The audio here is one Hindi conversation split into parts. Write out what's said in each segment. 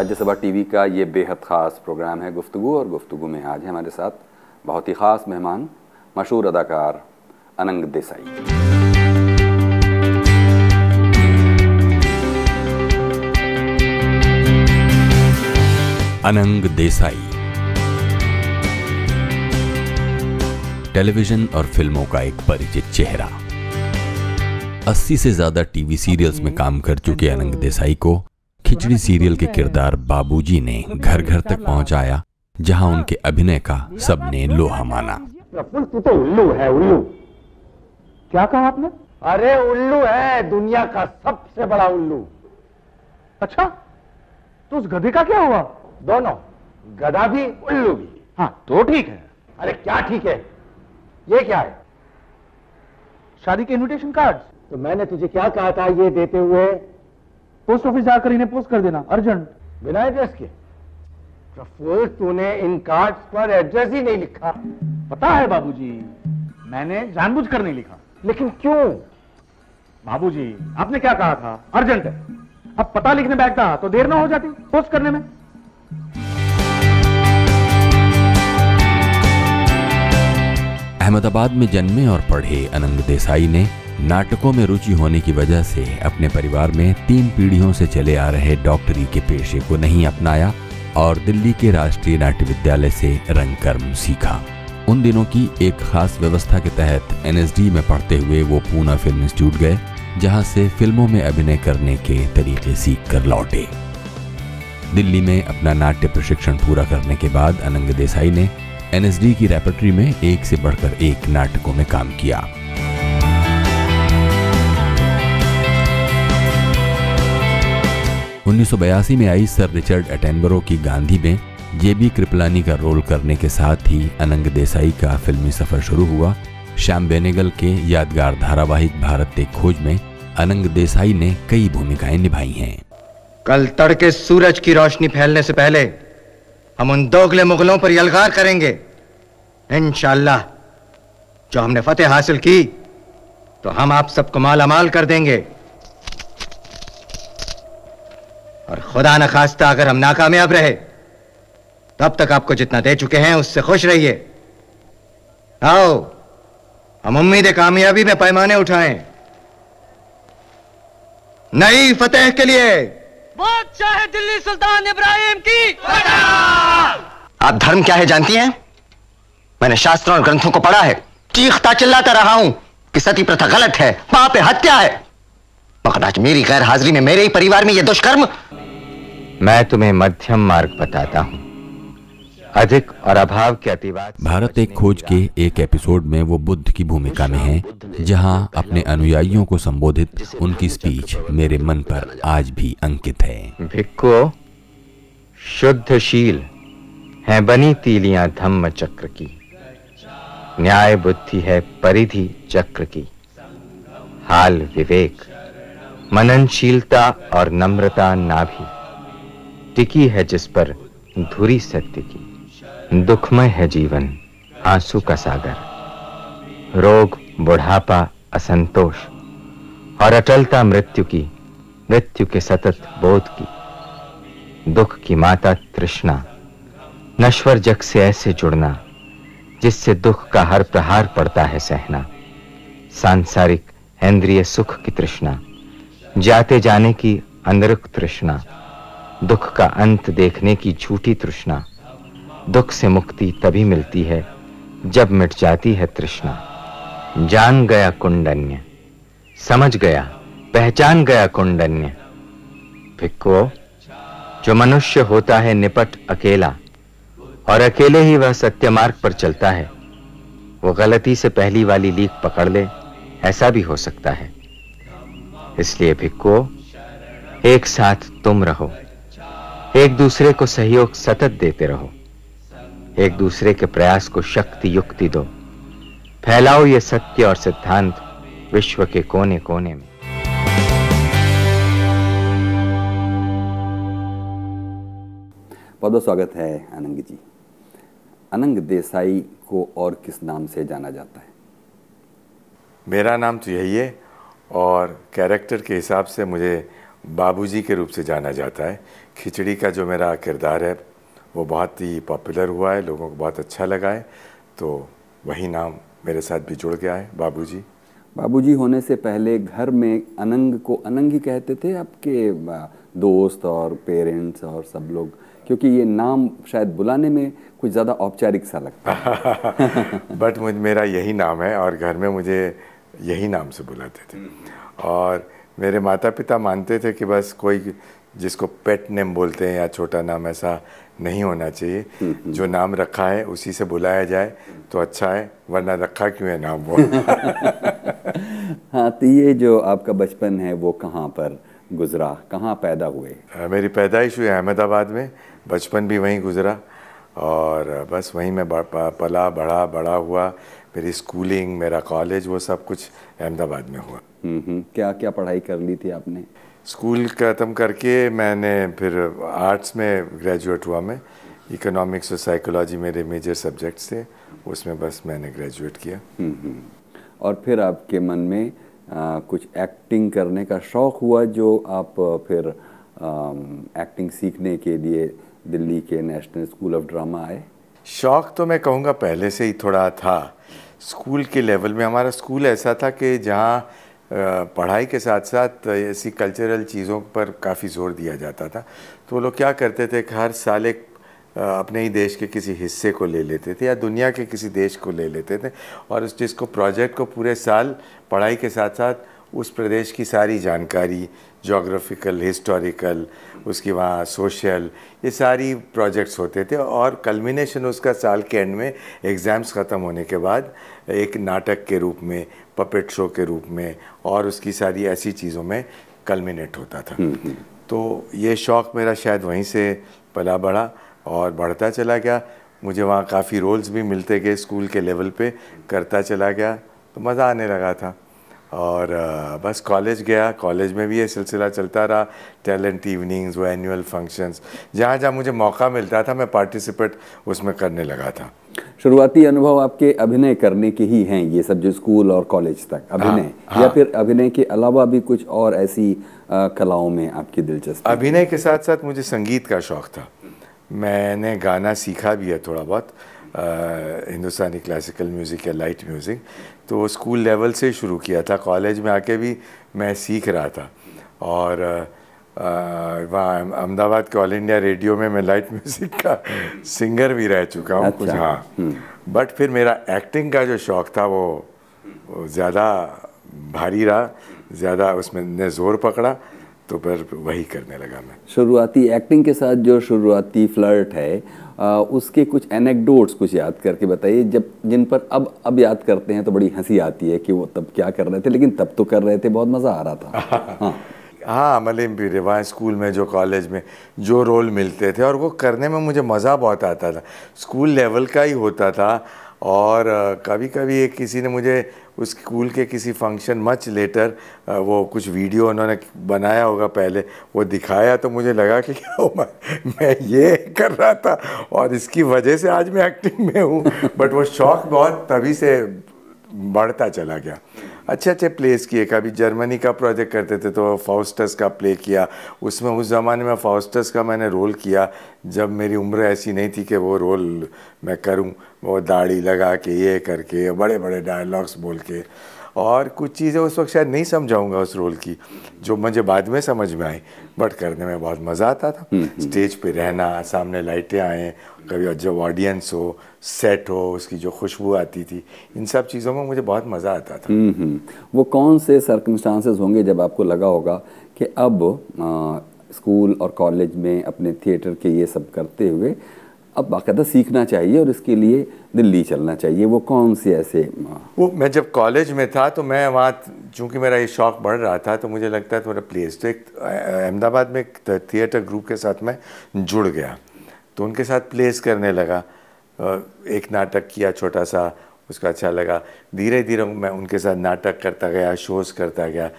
राज्यसभा टीवी का ये बेहद ख़ास प्रोग्राम है गुफ्तु और गुफ्तु में आज है हमारे साथ बहुत ही ख़ास मेहमान मशहूर अदाकार अनंग देसाई अनंग देसाई टेलीविज़न और फिल्मों का एक परिचित चेहरा 80 से ज़्यादा टीवी सीरियल्स में काम कर चुके अनंग देसाई को खिचड़ी सीरियल के किरदार बाबूजी ने घर घर तक पहुंचाया जहां उनके अभिनय का सबने लोहा माना तू तो उल्लू है उल्लू क्या कहा आपने अरे उल्लू है दुनिया का सबसे बड़ा उल्लू अच्छा तो उस गधे का क्या हुआ दोनों गधा भी उल्लू भी हाँ तो ठीक है अरे क्या ठीक है ये क्या है शादी के इनविटेशन कार्ड तो मैंने तुझे क्या कहा था ये देते हुए पोस्ट ऑफिस जाकर इन्हें पोस्ट कर देना अर्जेंट बिना एड्रेस के प्रफुल तो तूने इन कार्ड्स पर एड्रेस ही नहीं लिखा पता है बाबूजी मैंने जानबूझकर नहीं लिखा लेकिन क्यों बाबूजी आपने क्या कहा था अर्जेंट है अब पता लिखने बैठता तो देर ना हो जाती पोस्ट करने में अहमदाबाद में जन्मे और पढ़े अनंत देसाई ने नाटकों में रुचि होने की वजह से अपने परिवार में तीन पीढ़ियों से चले आ रहे डॉक्टरी के पेशे को नहीं अपनाया और दिल्ली के राष्ट्रीय नाट्य विद्यालय से रंगकर्म सीखा उन दिनों की एक खास व्यवस्था के तहत एन में पढ़ते हुए वो पूना फिल्म इंस्टीट्यूट गए जहां से फिल्मों में अभिनय करने के तरीके सीख कर लौटे दिल्ली में अपना नाट्य प्रशिक्षण पूरा करने के बाद अनंग देसाई ने एनएसडी की रेपर्टरी में एक से बढ़कर एक नाटकों में काम किया 1982 में आई सर रिचर्ड अटेनबरो की गांधी में जेबी कृपलानी का रोल करने के साथ ही अनंग देसाई का फिल्मी सफर शुरू हुआ श्याम बेनेगल के यादगार धारावाहिक भारत एक खोज में अनंग देसाई ने कई भूमिकाएं निभाई हैं कल तड़के सूरज की रोशनी फैलने से पहले हम उन दोगले मुगलों पर यलगार करेंगे इनशाला जो हमने फतेह हासिल की तो हम आप सबको मालामाल कर देंगे और खुदा न खास्ता अगर हम नाकामयाब रहे तब तक आपको जितना दे चुके हैं उससे खुश रहिए आओ हम उम्मीद कामयाबी में पैमाने उठाएं नई फतेह के लिए बहुत चाहे दिल्ली सुल्तान इब्राहिम की आप धर्म क्या है जानती हैं मैंने शास्त्रों और ग्रंथों को पढ़ा है चीखता चिल्लाता रहा हूं कि सती प्रथा गलत है पाप है हत्या है मगर आज मेरी गैर हाजिरी में मेरे ही परिवार में यह दुष्कर्म मैं तुम्हें मध्यम मार्ग बताता हूँ अधिक और अभाव के अतिवाद भारत एक खोज के एक एपिसोड में वो बुद्ध की भूमिका में है जहाँ अपने अनुयायियों को संबोधित उनकी स्पीच मेरे मन पर आज भी अंकित है भिक्को शुद्धशील है बनी तीलियां धम्म चक्र की न्याय बुद्धि है परिधि चक्र की हाल विवेक मननशीलता और नम्रता नाभि टिकी है जिस पर धुरी सत्य की दुखमय है जीवन आंसू का सागर रोग बुढ़ापा असंतोष और अटलता मृत्यु की मृत्यु के सतत बोध की दुख की माता तृष्णा नश्वर जग से ऐसे जुड़ना जिससे दुख का हर प्रहार पड़ता है सहना सांसारिक इंद्रिय सुख की तृष्णा जाते जाने की अनरुक्त तृष्णा दुख का अंत देखने की झूठी तृष्णा दुख से मुक्ति तभी मिलती है जब मिट जाती है तृष्णा जान गया कुंडन्य समझ गया पहचान गया कुंडन्य भिक्को जो मनुष्य होता है निपट अकेला और अकेले ही वह सत्य मार्ग पर चलता है वो गलती से पहली वाली लीक पकड़ ले ऐसा भी हो सकता है इसलिए भिक्को एक साथ तुम रहो एक दूसरे को सहयोग सतत देते रहो एक दूसरे के प्रयास को शक्ति युक्ति दो फैलाओ ये सत्य और सिद्धांत विश्व के कोने कोने में बहुत बहुत स्वागत है अनंग जी अनंग देसाई को और किस नाम से जाना जाता है मेरा नाम तो यही है और कैरेक्टर के हिसाब से मुझे बाबूजी के रूप से जाना जाता है खिचड़ी का जो मेरा किरदार है वो बहुत ही पॉपुलर हुआ है लोगों को बहुत अच्छा लगा है तो वही नाम मेरे साथ भी जुड़ गया है बाबूजी बाबूजी होने से पहले घर में अनंग को अनंग ही कहते थे आपके दोस्त और पेरेंट्स और सब लोग क्योंकि ये नाम शायद बुलाने में कुछ ज़्यादा औपचारिक सा लगता है बट मुझ मेरा यही नाम है और घर में मुझे यही नाम से बुलाते थे हम्म। और मेरे माता पिता मानते थे कि बस कोई जिसको पेट नेम बोलते हैं या छोटा नाम ऐसा नहीं होना चाहिए जो नाम रखा है उसी से बुलाया जाए तो अच्छा है वरना रखा क्यों है नाम वो हाँ तो ये जो आपका बचपन है वो कहाँ पर गुजरा कहाँ पैदा हुए मेरी पैदाइश हुई अहमदाबाद में बचपन भी वहीं गुजरा और बस वहीं मैं पला बढ़ा बड़ा हुआ मेरी स्कूलिंग मेरा कॉलेज वो सब कुछ अहमदाबाद में हुआ क्या क्या पढ़ाई कर ली थी आपने स्कूल ख़त्म करके मैंने फिर आर्ट्स में ग्रेजुएट हुआ मैं इकोनॉमिक्स और साइकोलॉजी मेरे मेजर सब्जेक्ट्स थे उसमें बस मैंने ग्रेजुएट किया हम्म, हम्म। और फिर आपके मन में आ, कुछ एक्टिंग करने का शौक़ हुआ जो आप फिर आ, एक्टिंग सीखने के लिए दिल्ली के नेशनल स्कूल ऑफ ड्रामा आए शौक़ तो मैं कहूँगा पहले से ही थोड़ा था स्कूल के लेवल में हमारा स्कूल ऐसा था कि जहाँ पढ़ाई के साथ साथ ऐसी कल्चरल चीज़ों पर काफ़ी ज़ोर दिया जाता था तो वो लोग क्या करते थे कि हर साल एक अपने ही देश के किसी हिस्से को ले लेते थे या दुनिया के किसी देश को ले लेते थे और उस चीज़ को प्रोजेक्ट को पूरे साल पढ़ाई के साथ साथ उस प्रदेश की सारी जानकारी जोग्राफिकल हिस्टोरिकल उसकी वहाँ सोशल ये सारी प्रोजेक्ट्स होते थे और कल्मिनेशन उसका साल के एंड में एग्ज़ाम्स ख़त्म होने के बाद एक नाटक के रूप में पपेट शो के रूप में और उसकी सारी ऐसी चीज़ों में कलमिनेट होता था हम्म, हम्म। तो ये शौक़ मेरा शायद वहीं से पला बढ़ा और बढ़ता चला गया मुझे वहाँ काफ़ी रोल्स भी मिलते गए स्कूल के लेवल पे करता चला गया तो मज़ा आने लगा था और बस कॉलेज गया कॉलेज में भी ये सिलसिला चलता रहा टैलेंट इवनिंग्स वो एनुअल फंक्शंस जहाँ जहाँ मुझे मौका मिलता था मैं पार्टिसिपेट उसमें करने लगा था शुरुआती अनुभव आपके अभिनय करने के ही हैं ये सब जो स्कूल और कॉलेज तक हाँ, अभिनय हाँ, या फिर अभिनय के अलावा भी कुछ और ऐसी आ, कलाओं में आपकी दिलचस्पी अभिनय के साथ साथ मुझे संगीत का शौक था मैंने गाना सीखा भी है थोड़ा बहुत हिंदुस्तानी क्लासिकल म्यूज़िक या लाइट म्यूज़िक तो स्कूल लेवल से शुरू किया था कॉलेज में आके भी मैं सीख रहा था और वहाँ अहमदाबाद के ऑल इंडिया रेडियो में मैं लाइट म्यूज़िक का सिंगर भी रह चुका हूँ अच्छा। कुछ हाँ हम्म। बट फिर मेरा एक्टिंग का जो शौक़ था वो, ज़्यादा भारी रहा ज़्यादा उसमें ने जोर पकड़ा तो फिर वही करने लगा मैं शुरुआती एक्टिंग के साथ जो शुरुआती फ्लर्ट है आ, उसके कुछ एनेकडोट्स कुछ याद करके बताइए जब जिन पर अब अब याद करते हैं तो बड़ी हंसी आती है कि वो तब क्या कर रहे थे लेकिन तब तो कर रहे थे बहुत मज़ा आ रहा था हाँ हाँ मतलब वहाँ स्कूल में जो कॉलेज में जो रोल मिलते थे और वो करने में मुझे मज़ा बहुत आता था स्कूल लेवल का ही होता था और कभी कभी एक किसी ने मुझे उस स्कूल के किसी फंक्शन मच लेटर वो कुछ वीडियो उन्होंने बनाया होगा पहले वो दिखाया तो मुझे लगा कि क्या मैं ये कर रहा था और इसकी वजह से आज मैं एक्टिंग में हूँ बट वो शौक बहुत तभी से बढ़ता चला गया अच्छे अच्छे प्लेस किए कभी जर्मनी का प्रोजेक्ट करते थे तो फाउस्टस का प्ले किया उसमें उस ज़माने में फाउस्टस का मैंने रोल किया जब मेरी उम्र ऐसी नहीं थी कि वो रोल मैं करूं वो दाढ़ी लगा के ये करके बड़े बड़े डायलॉग्स बोल के और कुछ चीज़ें उस वक्त शायद नहीं समझाऊंगा उस रोल की जो मुझे बाद में समझ में आई बट करने में बहुत मज़ा आता था स्टेज हम्म, हम्म। पे रहना सामने लाइटें आएँ कभी जब ऑडियंस हो सेट हो उसकी जो खुशबू आती थी इन सब चीज़ों में मुझे बहुत मज़ा आता था वो कौन से सर्कमस्टांसेस होंगे जब आपको लगा होगा कि अब आ, स्कूल और कॉलेज में अपने थिएटर के ये सब करते हुए अब बाकायदा सीखना चाहिए और इसके लिए दिल्ली चलना चाहिए वो कौन से ऐसे वो मैं जब कॉलेज में था तो मैं वहाँ चूँकि मेरा ये शौक़ बढ़ रहा था तो मुझे लगता है थोड़ा प्लेस तो एक अहमदाबाद में एक थिएटर ग्रुप के साथ मैं जुड़ गया तो उनके साथ प्लेस करने लगा एक नाटक किया छोटा सा उसको अच्छा लगा धीरे धीरे मैं उनके साथ नाटक करता गया शोज़ करता गया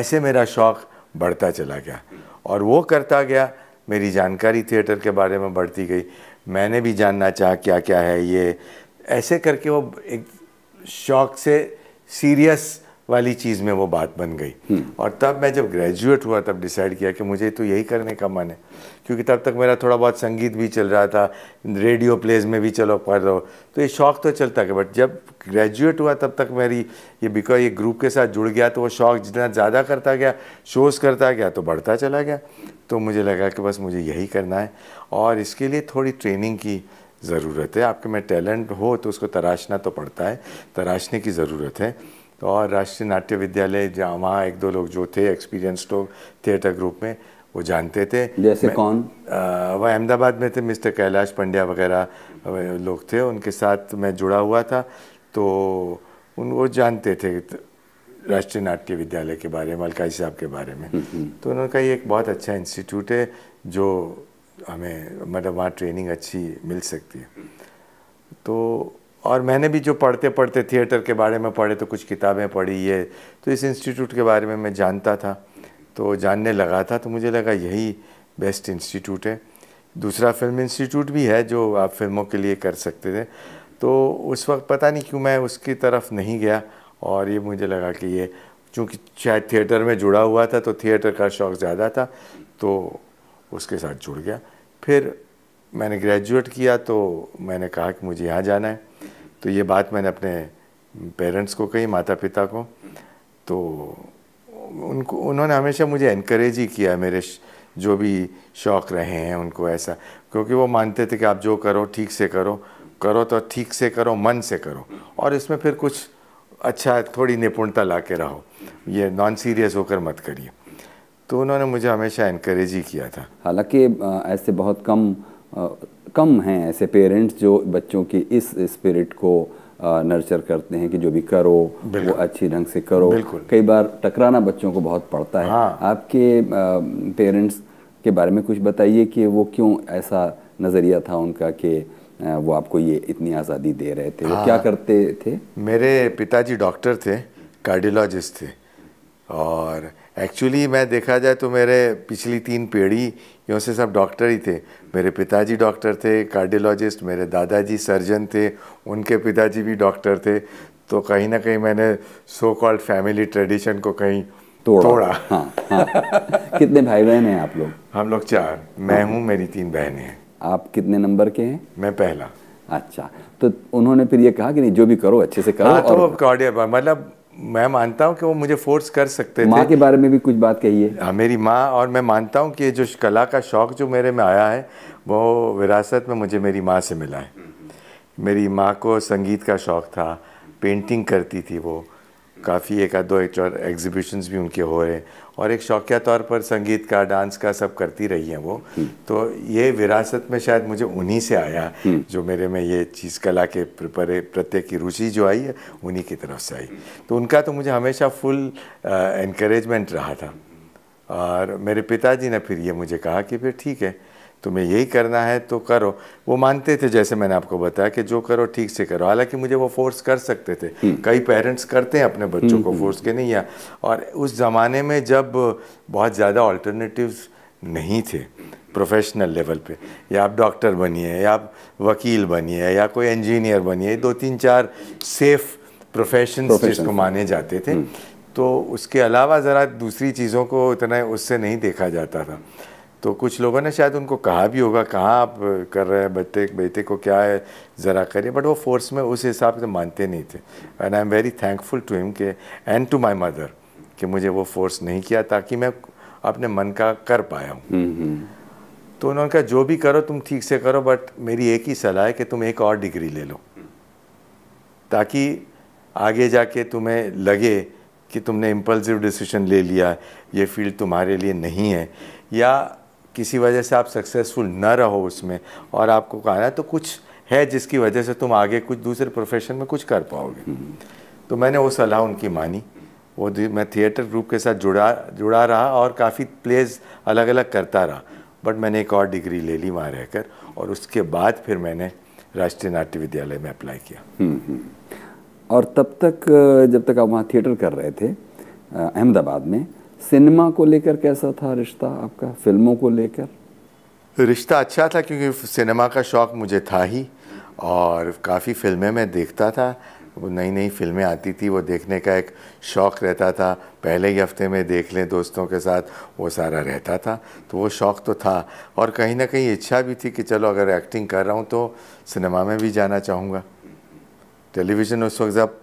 ऐसे मेरा शौक़ बढ़ता चला गया और वो करता गया मेरी जानकारी थिएटर के बारे में बढ़ती गई मैंने भी जानना चाहा क्या क्या है ये ऐसे करके वो एक शौक़ से सीरियस वाली चीज़ में वो बात बन गई हम्म। और तब मैं जब ग्रेजुएट हुआ तब डिसाइड किया कि मुझे तो यही करने का मन है क्योंकि तब तक मेरा थोड़ा बहुत संगीत भी चल रहा था रेडियो प्लेज में भी चलो पढ़ रहो तो ये शौक़ तो चलता गया बट जब ग्रेजुएट हुआ तब तक मेरी ये बिकॉज ये ग्रुप के साथ जुड़ गया तो वो शौक़ जितना ज़्यादा करता गया शोज़ करता गया तो बढ़ता चला गया तो मुझे लगा कि बस मुझे यही करना है और इसके लिए थोड़ी ट्रेनिंग की ज़रूरत है आपके में टैलेंट हो तो उसको तराशना तो पड़ता है तराशने की ज़रूरत है तो और राष्ट्रीय नाट्य विद्यालय जहाँ वहाँ एक दो लोग जो थे एक्सपीरियंस लोग थिएटर ग्रुप में वो जानते थे जैसे कौन वह अहमदाबाद में थे मिस्टर कैलाश पंड्या वगैरह लोग थे उनके साथ मैं जुड़ा हुआ था तो उन वो जानते थे राष्ट्रीय नाट्य विद्यालय के बारे में अलकाई साहब के बारे में हम्म, हम्म। तो उन्होंने कहा ये एक बहुत अच्छा इंस्टीट्यूट है जो हमें मतलब वहाँ ट्रेनिंग अच्छी मिल सकती है तो और मैंने भी जो पढ़ते पढ़ते थिएटर के बारे में पढ़े तो कुछ किताबें पढ़ी ये तो इस इंस्टीट्यूट के बारे में मैं जानता था तो जानने लगा था तो मुझे लगा यही बेस्ट इंस्टीट्यूट है दूसरा फिल्म इंस्टीट्यूट भी है जो आप फिल्मों के लिए कर सकते थे तो उस वक्त पता नहीं क्यों मैं उसकी तरफ नहीं गया और ये मुझे लगा कि ये चूँकि शायद थिएटर में जुड़ा हुआ था तो थिएटर का शौक़ ज़्यादा था तो उसके साथ जुड़ गया फिर मैंने ग्रेजुएट किया तो मैंने कहा कि मुझे यहाँ जाना है तो ये बात मैंने अपने पेरेंट्स को कही माता पिता को तो उनको उन्होंने हमेशा मुझे इनक्रेज ही किया मेरे जो भी शौक़ रहे हैं उनको ऐसा क्योंकि वो मानते थे कि आप जो करो ठीक से करो करो तो ठीक से करो मन से करो और इसमें फिर कुछ अच्छा थोड़ी निपुणता ला के रहो ये नॉन सीरियस होकर मत करिए तो उन्होंने मुझे हमेशा इनक्रेज ही किया था हालांकि ऐसे बहुत कम कम हैं ऐसे पेरेंट्स जो बच्चों की इस स्पिरिट को नर्चर करते हैं कि जो भी करो वो अच्छी ढंग से करो कई बार टकराना बच्चों को बहुत पड़ता है हाँ। आपके पेरेंट्स के बारे में कुछ बताइए कि वो क्यों ऐसा नज़रिया था उनका कि वो आपको ये इतनी आज़ादी दे रहे थे हाँ। वो क्या हाँ। करते थे मेरे पिताजी डॉक्टर थे कार्डियोलॉजिस्ट थे और एक्चुअली मैं देखा जाए तो मेरे पिछली तीन पीढ़ी से सब डॉक्टर ही थे मेरे पिताजी डॉक्टर थे कार्डियोलॉजिस्ट मेरे दादाजी सर्जन थे उनके पिताजी भी डॉक्टर थे तो कहीं ना कहीं मैंने सो कॉल्ड फैमिली ट्रेडिशन को कहीं तोड़ा, तोड़ा। हाँ, हाँ। कितने भाई बहन हैं आप लोग हम लोग चार मैं हाँ। हूँ मेरी तीन बहनें हैं आप कितने नंबर के हैं मैं पहला अच्छा तो उन्होंने फिर ये कहा कि नहीं जो भी करो अच्छे से करो हाँ, तो और... मतलब मैं मानता हूँ कि वो मुझे फोर्स कर सकते माँ थे माँ के बारे में भी कुछ बात कहिए हाँ मेरी माँ और मैं मानता हूँ कि जो कला का शौक़ जो मेरे में आया है वो विरासत में मुझे मेरी माँ से मिला है मेरी माँ को संगीत का शौक़ था पेंटिंग करती थी वो काफ़ी एक आध दो एक और एग्जीबिशंस भी उनके हो रहे हैं और एक शौकिया तौर पर संगीत का डांस का सब करती रही हैं वो हम्म। तो ये विरासत में शायद मुझे उन्हीं से आया हम्म। जो मेरे में ये चीज़ कला के प्रत्यय की रुचि जो आई है उन्हीं की तरफ से आई तो उनका तो मुझे हमेशा फुल इनक्रेजमेंट रहा था और मेरे पिताजी ने फिर ये मुझे कहा कि फिर ठीक है तुम्हें यही करना है तो करो वो मानते थे जैसे मैंने आपको बताया कि जो करो ठीक से करो हालांकि मुझे वो फोर्स कर सकते थे हम्म। कई पेरेंट्स करते हैं अपने बच्चों हम्म, को फोर्स हम्म। के नहीं या और उस ज़माने में जब बहुत ज़्यादा ऑल्टरनेटिव्स नहीं थे प्रोफेशनल लेवल पे या आप डॉक्टर बनिए या आप वकील बनिए या कोई इंजीनियर बनिए दो तीन चार सेफ प्रोफेशन जिसको माने जाते थे तो उसके अलावा ज़रा दूसरी चीज़ों को इतना उससे नहीं देखा जाता था तो कुछ लोगों ने शायद उनको कहा भी होगा कहाँ आप कर रहे हैं बेटे बेटे को क्या है ज़रा करिए बट वो फोर्स में उस हिसाब से मानते नहीं थे and I am very thankful to him के एंड टू माई मदर कि मुझे वो फोर्स नहीं किया ताकि मैं अपने मन का कर पाया हूँ हम्म, हम्म। तो उन्होंने कहा जो भी करो तुम ठीक से करो बट मेरी एक ही सलाह है कि तुम एक और डिग्री ले लो ताकि आगे जाके तुम्हें लगे कि तुमने इम्पल्सिव डिसीजन ले लिया ये फील्ड तुम्हारे लिए नहीं है या किसी वजह से आप सक्सेसफुल ना रहो उसमें और आपको कहना है तो कुछ है जिसकी वजह से तुम आगे कुछ दूसरे प्रोफेशन में कुछ कर पाओगे हम्म। तो मैंने वो सलाह उनकी मानी वो मैं थिएटर ग्रुप के साथ जुड़ा जुड़ा रहा और काफ़ी प्लेज अलग अलग करता रहा बट मैंने एक और डिग्री ले ली वहाँ रहकर और उसके बाद फिर मैंने राष्ट्रीय नाट्य विद्यालय में अप्लाई किया हम्म, हम्म। और तब तक जब तक आप वहाँ थिएटर कर रहे थे अहमदाबाद में सिनेमा को लेकर कैसा था रिश्ता आपका फिल्मों को लेकर रिश्ता अच्छा था क्योंकि सिनेमा का शौक़ मुझे था ही और काफ़ी फिल्में मैं देखता था वो नई नई फिल्में आती थी वो देखने का एक शौक़ रहता था पहले ही हफ्ते में देख लें दोस्तों के साथ वो सारा रहता था तो वो शौक़ तो था और कहीं ना कहीं इच्छा भी थी कि चलो अगर एक्टिंग कर रहा हूँ तो सिनेमा में भी जाना चाहूँगा टेलीविज़न उस वक्त जब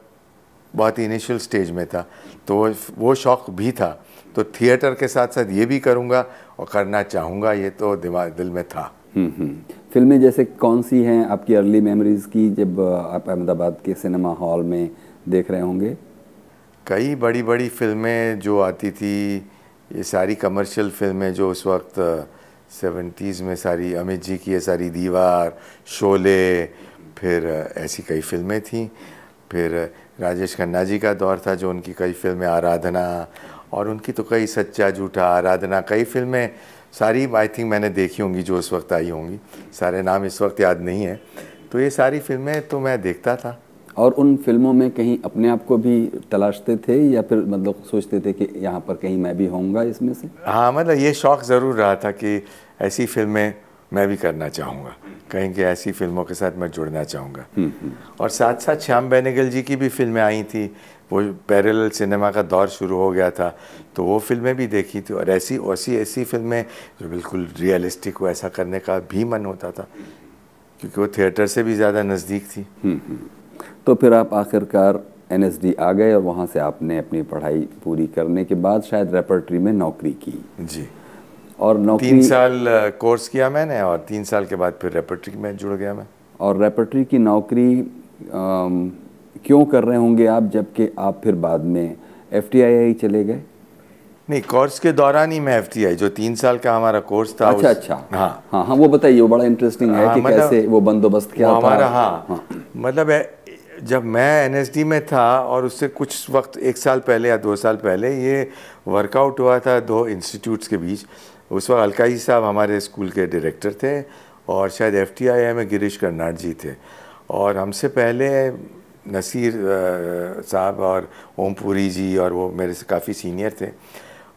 बहुत इनिशियल स्टेज में था तो वो शौक़ भी था तो थिएटर के साथ साथ ये भी करूँगा और करना चाहूँगा ये तो दिमाग दिल में था हम्म, हम्म। फिल्में जैसे कौन सी हैं आपकी अर्ली मेमोरीज़ की जब आप अहमदाबाद के सिनेमा हॉल में देख रहे होंगे कई बड़ी बड़ी फिल्में जो आती थी ये सारी कमर्शियल फिल्में जो उस वक्त सेवेंटीज़ में सारी अमित जी की ये सारी दीवार शोले फिर ऐसी कई फिल्में थीं फिर राजेश खन्ना जी का दौर था जो उनकी कई फिल्में आराधना और उनकी तो कई सच्चा झूठा आराधना कई फिल्में सारी आई थिंक मैंने देखी होंगी जो उस वक्त आई होंगी सारे नाम इस वक्त याद नहीं है तो ये सारी फिल्में तो मैं देखता था और उन फिल्मों में कहीं अपने आप को भी तलाशते थे या फिर मतलब सोचते थे कि यहाँ पर कहीं मैं भी होऊंगा इसमें से हाँ मतलब ये शौक़ ज़रूर रहा था कि ऐसी फिल्में मैं भी करना चाहूँगा कहीं कि ऐसी फिल्मों के साथ मैं जुड़ना चाहूँगा हम्म, हम्म। और साथ साथ श्याम बेनेगल जी की भी फिल्में आई थी वो पैरल सिनेमा का दौर शुरू हो गया था तो वो फिल्में भी देखी थी और ऐसी ऐसी ऐसी फिल्में जो बिल्कुल रियलिस्टिक हो ऐसा करने का भी मन होता था क्योंकि वो थिएटर से भी ज़्यादा नज़दीक थी हम्म, तो फिर आप आखिरकार एन आ गए और वहाँ से आपने अपनी पढ़ाई पूरी करने के बाद शायद रेपर्ट्री में नौकरी की जी और नौकरी तीन साल कोर्स किया मैंने और तीन साल के बाद फिर रेपट्री में जुड़ गया मैं और रेपट्री की नौकरी आम, क्यों कर रहे होंगे आप जबकि आप फिर बाद में एफ चले गए नहीं कोर्स के दौरान ही मैं एफ जो तीन साल का हमारा कोर्स था अच्छा उस... अच्छा हाँ हाँ हाँ वो बताइए वो बड़ा इंटरेस्टिंग है हाँ, कि मतलब, कैसे वो बंदोबस्त क्या था हमारा हाँ, हाँ मतलब है, जब मैं एन में था और उससे कुछ वक्त एक साल पहले या दो साल पहले ये वर्कआउट हुआ था दो इंस्टीट्यूट्स के बीच उस वक्त अलकाजी साहब हमारे स्कूल के डायरेक्टर थे और शायद एफ टी आई में गिरीश कर्नाड जी थे और हमसे पहले नसीर साहब और ओमपुरी जी और वो मेरे से काफ़ी सीनियर थे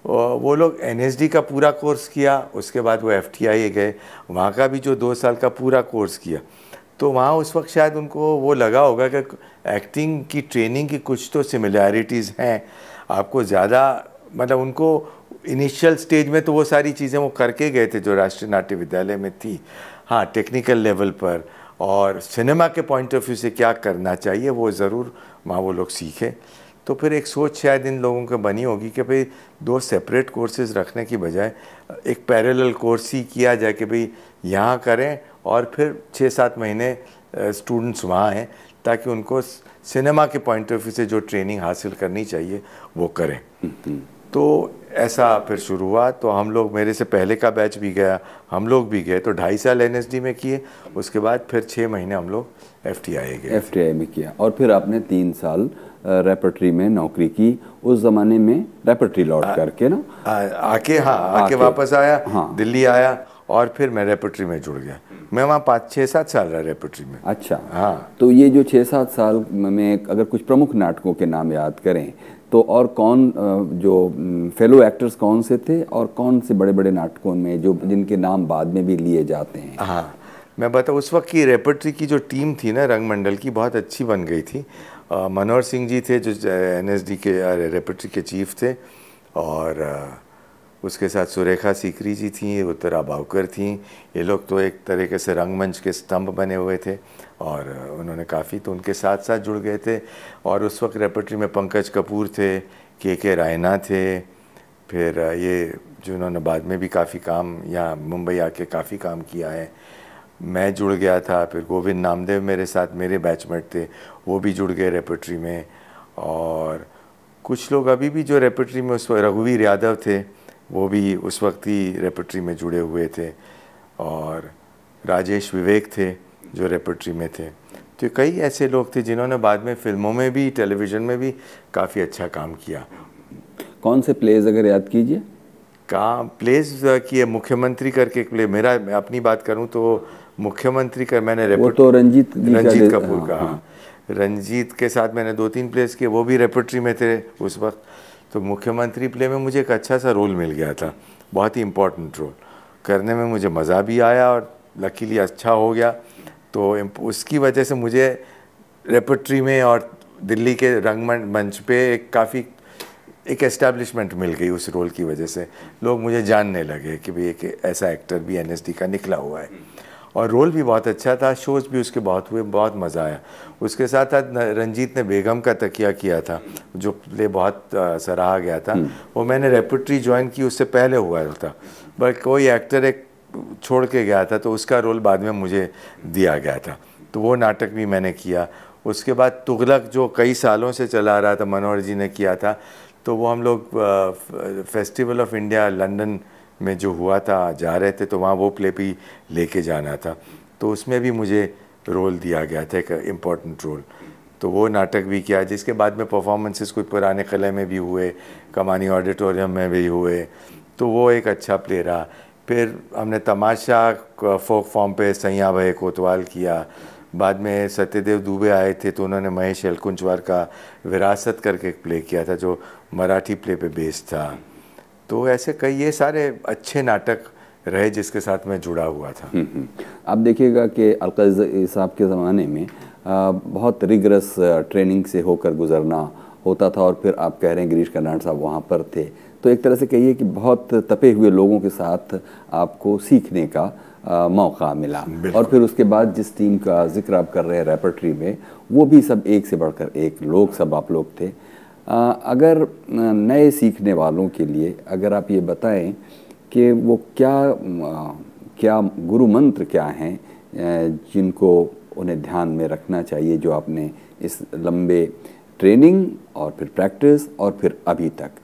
वो लोग एन का पूरा कोर्स किया उसके बाद वो एफ टी आई गए वहाँ का भी जो दो साल का पूरा कोर्स किया तो वहाँ उस वक्त शायद उनको वो लगा होगा कि एक्टिंग की ट्रेनिंग की कुछ तो सिमिलैरिटीज़ हैं आपको ज़्यादा मतलब उनको इनिशियल स्टेज में तो वो सारी चीज़ें वो करके गए थे जो राष्ट्रीय नाट्य विद्यालय में थी हाँ टेक्निकल लेवल पर और सिनेमा के पॉइंट ऑफ व्यू से क्या करना चाहिए वो ज़रूर वहाँ वो लोग सीखे तो फिर एक सोच शायद इन लोगों को बनी होगी कि भाई दो सेपरेट कोर्सेज रखने की बजाय एक पैरेलल कोर्स ही किया जाए कि भाई यहाँ करें और फिर छः सात महीने स्टूडेंट्स वहाँ आएँ ताकि उनको सिनेमा के पॉइंट ऑफ व्यू से जो ट्रेनिंग हासिल करनी चाहिए वो करें हम्म, हम्म। तो ऐसा फिर शुरू हुआ तो हम लोग मेरे से पहले का बैच भी गया हम लोग भी गए तो ढाई साल एन में किए उसके बाद फिर छः महीने हम लोग एफ टी आई गए एफ में किया और फिर आपने तीन साल रेपट्री में नौकरी की उस ज़माने में रेपट्री लौट करके ना आके हाँ आके, आके वापस आया हाँ दिल्ली आया और फिर मैं रेपट्री में जुड़ गया मैं वहाँ पाँच छः सात साल रहा रेपट्री में अच्छा हाँ तो ये जो छः सात साल में अगर कुछ प्रमुख नाटकों के नाम याद करें तो और कौन जो फेलो एक्टर्स कौन से थे और कौन से बड़े बड़े नाटकों में जो जिनके नाम बाद में भी लिए जाते हैं हाँ मैं बताऊँ उस वक्त की रेपट्री की जो टीम थी ना रंगमंडल की बहुत अच्छी बन गई थी मनोहर सिंह जी थे जो एन के रेपट्री के चीफ थे और उसके साथ सुरेखा सीकरी जी थी उत्तरा बावकर थी ये लोग तो एक तरीके से रंगमंच के स्तंभ बने हुए थे और उन्होंने काफ़ी तो उनके साथ साथ जुड़ गए थे और उस वक्त रेपट्री में पंकज कपूर थे के के रायना थे फिर ये जो उन्होंने बाद में भी काफ़ी काम यहाँ मुंबई आके काफ़ी काम किया है मैं जुड़ गया था फिर गोविंद नामदेव मेरे साथ मेरे बैचमेट थे वो भी जुड़ गए रेपट्री में और कुछ लोग अभी भी जो रेपट्री में उस रघुवीर यादव थे वो भी उस वक्त ही रेपट्री में जुड़े हुए थे और राजेश विवेक थे जो रेपट्री में थे तो कई ऐसे लोग थे जिन्होंने बाद में फिल्मों में भी टेलीविज़न में भी काफ़ी अच्छा काम किया कौन से प्लेज अगर याद कीजिए का प्लेज किए मुख्यमंत्री करके एक प्ले मेरा मैं अपनी बात करूं तो मुख्यमंत्री कर मैंने वो तो रंजीत रंजीत कपूर का हाँ, हाँ, हाँ। रंजीत के साथ मैंने दो तीन प्लेस किए वो भी रेपोट्री में थे उस वक्त तो मुख्यमंत्री प्ले में मुझे एक अच्छा सा रोल मिल गया था बहुत ही इम्पोर्टेंट रोल करने में मुझे मज़ा भी आया और लकीली अच्छा हो गया तो उसकी वजह से मुझे रेपट्री में और दिल्ली के रंगमंच मंच पे एक काफ़ी एक एस्टेब्लिशमेंट मिल गई उस रोल की वजह से लोग मुझे जानने लगे कि भाई एक ऐसा एक्टर भी एनएसडी का निकला हुआ है और रोल भी बहुत अच्छा था शोज़ भी उसके बहुत हुए बहुत मज़ा आया उसके साथ साथ रंजीत ने बेगम का तकिया किया था जो प्ले बहुत सराहा गया था हम्म। वो मैंने रेपोट्री ज्वाइन की उससे पहले हुआ था बट कोई एक्टर एक छोड़ के गया था तो उसका रोल बाद में मुझे दिया गया था तो वो नाटक भी मैंने किया उसके बाद तुगलक जो कई सालों से चला रहा था मनोहर जी ने किया था तो वो हम लोग फेस्टिवल ऑफ इंडिया लंदन મે જો ہوا تھا જા રહેતે તો વહા વો પ્લે પી લેકે જાના થા તો ઉસમે ભી મુજે રોલ દિયા ગયા થા કે ઇમ્પોર્ટન્ટ રોલ તો વો નાટક ભી કિયા જિસકે બાદ મે પરફોર્મન્સિસ કોઈ પુરાને કલે મે ભી હુએ કમાની ઓડિટોરિયમ મે ભી હુએ તો વો એક અચ્છા પ્લેર આ ફિર હમને તમાશા ફોક ફોર્મ પે સૈયા ભએ કોતવાલ કિયા બાદ મે સત્યદેવ दुबे आए थे તો ઉનહોને મહેશલ કુંજવાર કા વિરાસત કરકે એક પ્લે કિયા થા જો મરાઠી પ્લે પે બેઝ થા तो ऐसे कई ये सारे अच्छे नाटक रहे जिसके साथ मैं जुड़ा हुआ था हम्म, हम्म। आप देखिएगा कि अलकज साहब के ज़माने में बहुत रिगरस ट्रेनिंग से होकर गुजरना होता था और फिर आप कह रहे हैं गिरीश कर्नाड साहब वहाँ पर थे तो एक तरह से कहिए कि बहुत तपे हुए लोगों के साथ आपको सीखने का आ, मौका मिला और फिर उसके बाद जिस टीम का जिक्र आप कर रहे हैं रेपर्ट्री में वो भी सब एक से बढ़कर एक लोग सब आप लोग थे अगर नए सीखने वालों के लिए अगर आप ये बताएं कि वो क्या क्या गुरु मंत्र क्या हैं जिनको उन्हें ध्यान में रखना चाहिए जो आपने इस लंबे ट्रेनिंग और फिर प्रैक्टिस और फिर अभी तक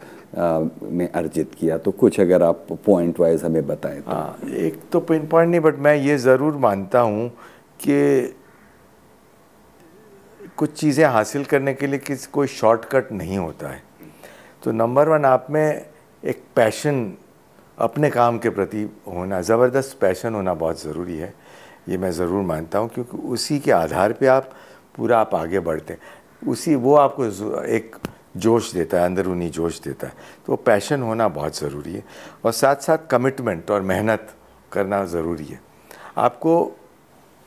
में अर्जित किया तो कुछ अगर आप पॉइंट वाइज हमें बताएं तो आ, हाँ, एक तो पिन पॉइंट नहीं बट मैं ये ज़रूर मानता हूँ कि कुछ चीज़ें हासिल करने के लिए किसी कोई शॉर्टकट नहीं होता है तो नंबर वन आप में एक पैशन अपने काम के प्रति होना ज़बरदस्त पैशन होना बहुत ज़रूरी है ये मैं ज़रूर मानता हूँ क्योंकि उसी के आधार पे आप पूरा आप आगे बढ़ते हैं उसी वो आपको एक जोश देता है अंदरूनी जोश देता है तो पैशन होना बहुत ज़रूरी है और साथ साथ कमिटमेंट और मेहनत करना ज़रूरी है आपको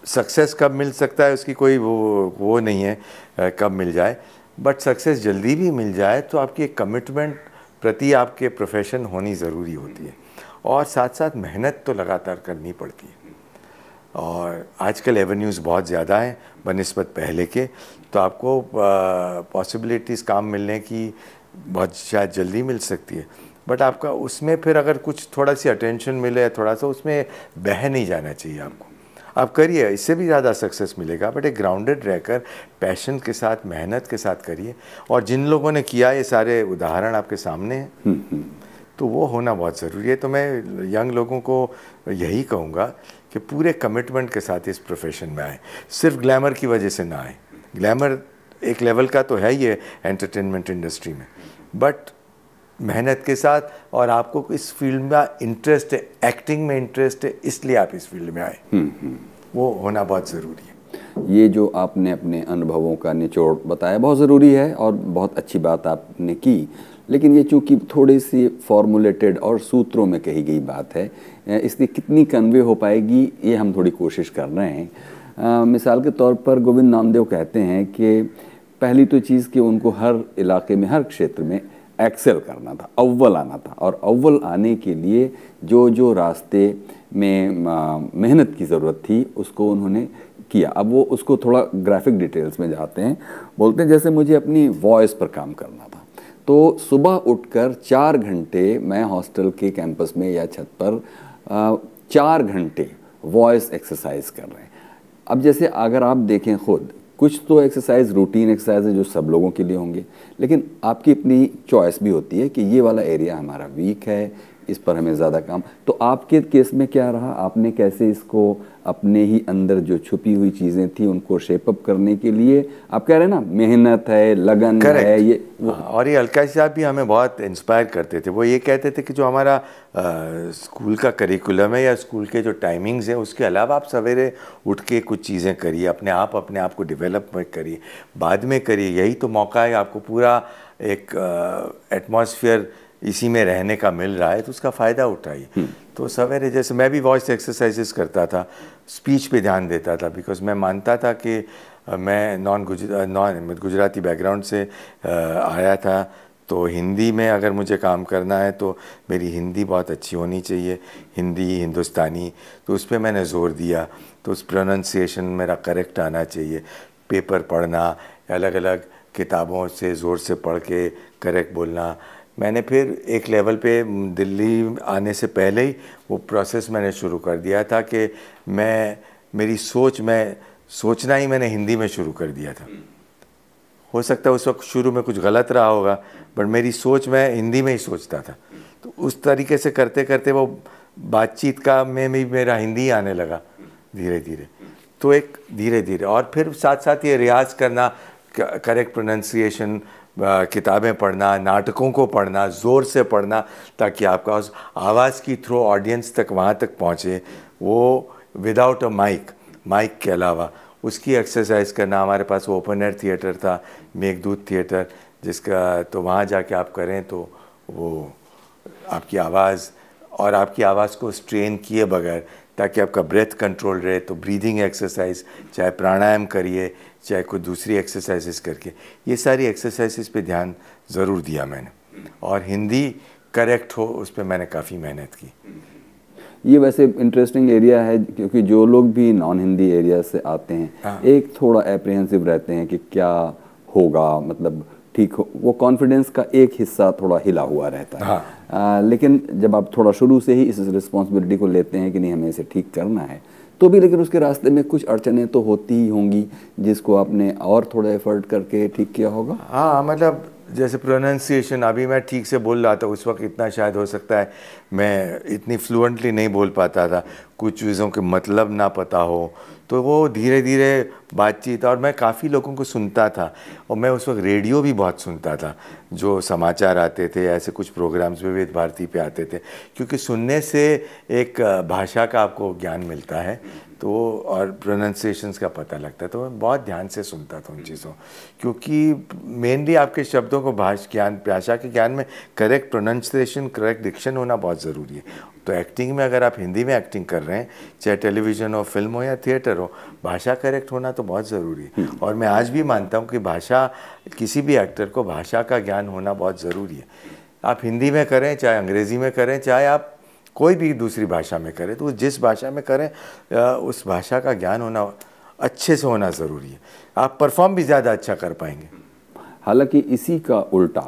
सक्सेस कब मिल सकता है उसकी कोई वो वो नहीं है कब मिल जाए बट सक्सेस जल्दी भी मिल जाए तो आपकी एक कमिटमेंट प्रति आपके प्रोफेशन होनी ज़रूरी होती है और साथ साथ मेहनत तो लगातार करनी पड़ती है और आजकल एवेन्यूज़ बहुत ज़्यादा हैं बनस्बत पहले के तो आपको पॉसिबिलिटीज़ काम मिलने की बहुत शायद जल्दी मिल सकती है बट आपका उसमें फिर अगर कुछ थोड़ा सी अटेंशन मिले थोड़ा सा उसमें बह नहीं जाना चाहिए आपको आप करिए इससे भी ज़्यादा सक्सेस मिलेगा बट एक ग्राउंडेड रहकर पैशन के साथ मेहनत के साथ करिए और जिन लोगों ने किया ये सारे उदाहरण आपके सामने हैं हम्म, हम्म। तो वो होना बहुत ज़रूरी है तो मैं यंग लोगों को यही कहूँगा कि पूरे कमिटमेंट के साथ इस प्रोफेशन में आए सिर्फ ग्लैमर की वजह से ना आए ग्लैमर एक लेवल का तो है ही है एंटरटेनमेंट इंडस्ट्री में बट मेहनत के साथ और आपको इस फील्ड में इंटरेस्ट है एक्टिंग में इंटरेस्ट है इसलिए आप इस फील्ड में आए हम्म, हम्म। वो होना बहुत ज़रूरी है ये जो आपने अपने अनुभवों का निचोड़ बताया बहुत ज़रूरी है और बहुत अच्छी बात आपने की लेकिन ये चूंकि थोड़ी सी फॉर्मुलेटेड और सूत्रों में कही गई बात है इसलिए कितनी कन्वे हो पाएगी ये हम थोड़ी कोशिश कर रहे हैं आ, मिसाल के तौर पर गोविंद नामदेव कहते हैं कि पहली तो चीज़ कि उनको हर इलाके में हर क्षेत्र में एक्सेल करना था अव्वल आना था और अव्वल आने के लिए जो जो रास्ते में मेहनत की ज़रूरत थी उसको उन्होंने किया अब वो उसको थोड़ा ग्राफिक डिटेल्स में जाते हैं बोलते हैं जैसे मुझे अपनी वॉइस पर काम करना था तो सुबह उठकर चार घंटे मैं हॉस्टल के कैंपस में या छत पर चार घंटे वॉइस एक्सरसाइज कर रहे हैं अब जैसे अगर आप देखें खुद कुछ तो एक्सरसाइज रूटीन एक्सरसाइज है जो सब लोगों के लिए होंगे लेकिन आपकी अपनी चॉइस भी होती है कि ये वाला एरिया हमारा वीक है इस पर हमें ज़्यादा काम तो आपके केस में क्या रहा आपने कैसे इसको अपने ही अंदर जो छुपी हुई चीज़ें थी उनको शेपअप करने के लिए आप कह रहे हैं ना मेहनत है लगन Correct. है ये हाँ, और ये अलका साहब भी हमें बहुत इंस्पायर करते थे वो ये कहते थे कि जो हमारा आ, स्कूल का करिकुलम है या स्कूल के जो टाइमिंग्स हैं उसके अलावा आप सवेरे उठ के कुछ चीज़ें करिए अपने आप अपने आप को डिवेलप करिए बाद में करिए यही तो मौका है आपको पूरा एक एटमोसफियर इसी में रहने का मिल रहा है तो उसका फ़ायदा उठाइए हम्म। तो सवेरे जैसे मैं भी वॉइस एक्सरसाइजेस करता था स्पीच पे ध्यान देता था बिकॉज मैं मानता था कि मैं नॉन गुजरा नॉन गुजराती बैकग्राउंड से आया था तो हिंदी में अगर मुझे काम करना है तो मेरी हिंदी बहुत अच्छी होनी चाहिए हिंदी हिंदुस्तानी तो उस पर मैंने ज़ोर दिया तो उस प्रोनाउंसिएशन मेरा करेक्ट आना चाहिए पेपर पढ़ना अलग अलग किताबों से ज़ोर से पढ़ के करेक्ट बोलना मैंने फिर एक लेवल पे दिल्ली आने से पहले ही वो प्रोसेस मैंने शुरू कर दिया था कि मैं मेरी सोच मैं सोचना ही मैंने हिंदी में शुरू कर दिया था हो सकता है उस वक्त शुरू में कुछ गलत रहा होगा बट मेरी सोच मैं हिंदी में ही सोचता था तो उस तरीके से करते करते वो बातचीत का में भी मेरा हिंदी आने लगा धीरे धीरे तो एक धीरे धीरे और फिर साथ साथ ये रियाज करना करेक्ट प्रोनाशिएशन किताबें पढ़ना नाटकों को पढ़ना ज़ोर से पढ़ना ताकि आपका उस आवाज़ की थ्रू ऑडियंस तक वहाँ तक पहुँचे वो विदाउट अ माइक माइक के अलावा उसकी एक्सरसाइज करना हमारे पास ओपन एयर थिएटर था मेघदूत थिएटर जिसका तो वहाँ जाके आप करें तो वो आपकी आवाज़ और आपकी आवाज़ को स्ट्रेन किए बगैर ताकि आपका ब्रेथ कंट्रोल रहे तो ब्रीदिंग एक्सरसाइज चाहे प्राणायाम करिए चाहे कोई दूसरी एक्सरसाइजेस करके ये सारी एक्सरसाइजेस पे ध्यान ज़रूर दिया मैंने और हिंदी करेक्ट हो उस पर मैंने काफ़ी मेहनत की ये वैसे इंटरेस्टिंग एरिया है क्योंकि जो लोग भी नॉन हिंदी एरिया से आते हैं हाँ। एक थोड़ा एप्रिहेंसिव रहते हैं कि क्या होगा मतलब ठीक हो वो कॉन्फिडेंस का एक हिस्सा थोड़ा हिला हुआ रहता है हाँ। आ, लेकिन जब आप थोड़ा शुरू से ही इस रिस्पॉन्सिबिलिटी को लेते हैं कि नहीं हमें इसे ठीक करना है तो भी लेकिन उसके रास्ते में कुछ अड़चने तो होती ही होंगी जिसको आपने और थोड़ा एफर्ट करके ठीक किया होगा हाँ मतलब जैसे प्रोनाउंसिएशन अभी मैं ठीक से बोल रहा था उस वक्त इतना शायद हो सकता है मैं इतनी फ्लुएंटली नहीं बोल पाता था कुछ चीज़ों के मतलब ना पता हो तो वो धीरे धीरे बातचीत और मैं काफ़ी लोगों को सुनता था और मैं उस वक्त रेडियो भी बहुत सुनता था जो समाचार आते थे ऐसे कुछ प्रोग्राम्स वेद भारती पे आते थे क्योंकि सुनने से एक भाषा का आपको ज्ञान मिलता है तो और प्रोनाउंसिएशंस का पता लगता है तो मैं बहुत ध्यान से सुनता था उन चीज़ों क्योंकि मेनली आपके शब्दों को भाष ज्ञान भाषा के ज्ञान में करेक्ट प्रोनाउंसिएशन करेक्ट डिक्शन होना बहुत ज़रूरी है तो एक्टिंग में अगर आप हिंदी में एक्टिंग कर रहे हैं चाहे टेलीविज़न हो फिल्म हो या थिएटर हो भाषा करेक्ट होना तो तो बहुत ज़रूरी है हम्म। और मैं आज भी मानता हूँ कि भाषा किसी भी एक्टर को भाषा का ज्ञान होना बहुत ज़रूरी है आप हिंदी में करें चाहे अंग्रेज़ी में करें चाहे आप कोई भी दूसरी भाषा में करें तो जिस भाषा में करें उस भाषा का ज्ञान होना अच्छे से होना ज़रूरी है आप परफॉर्म भी ज़्यादा अच्छा कर पाएंगे हालांकि इसी का उल्टा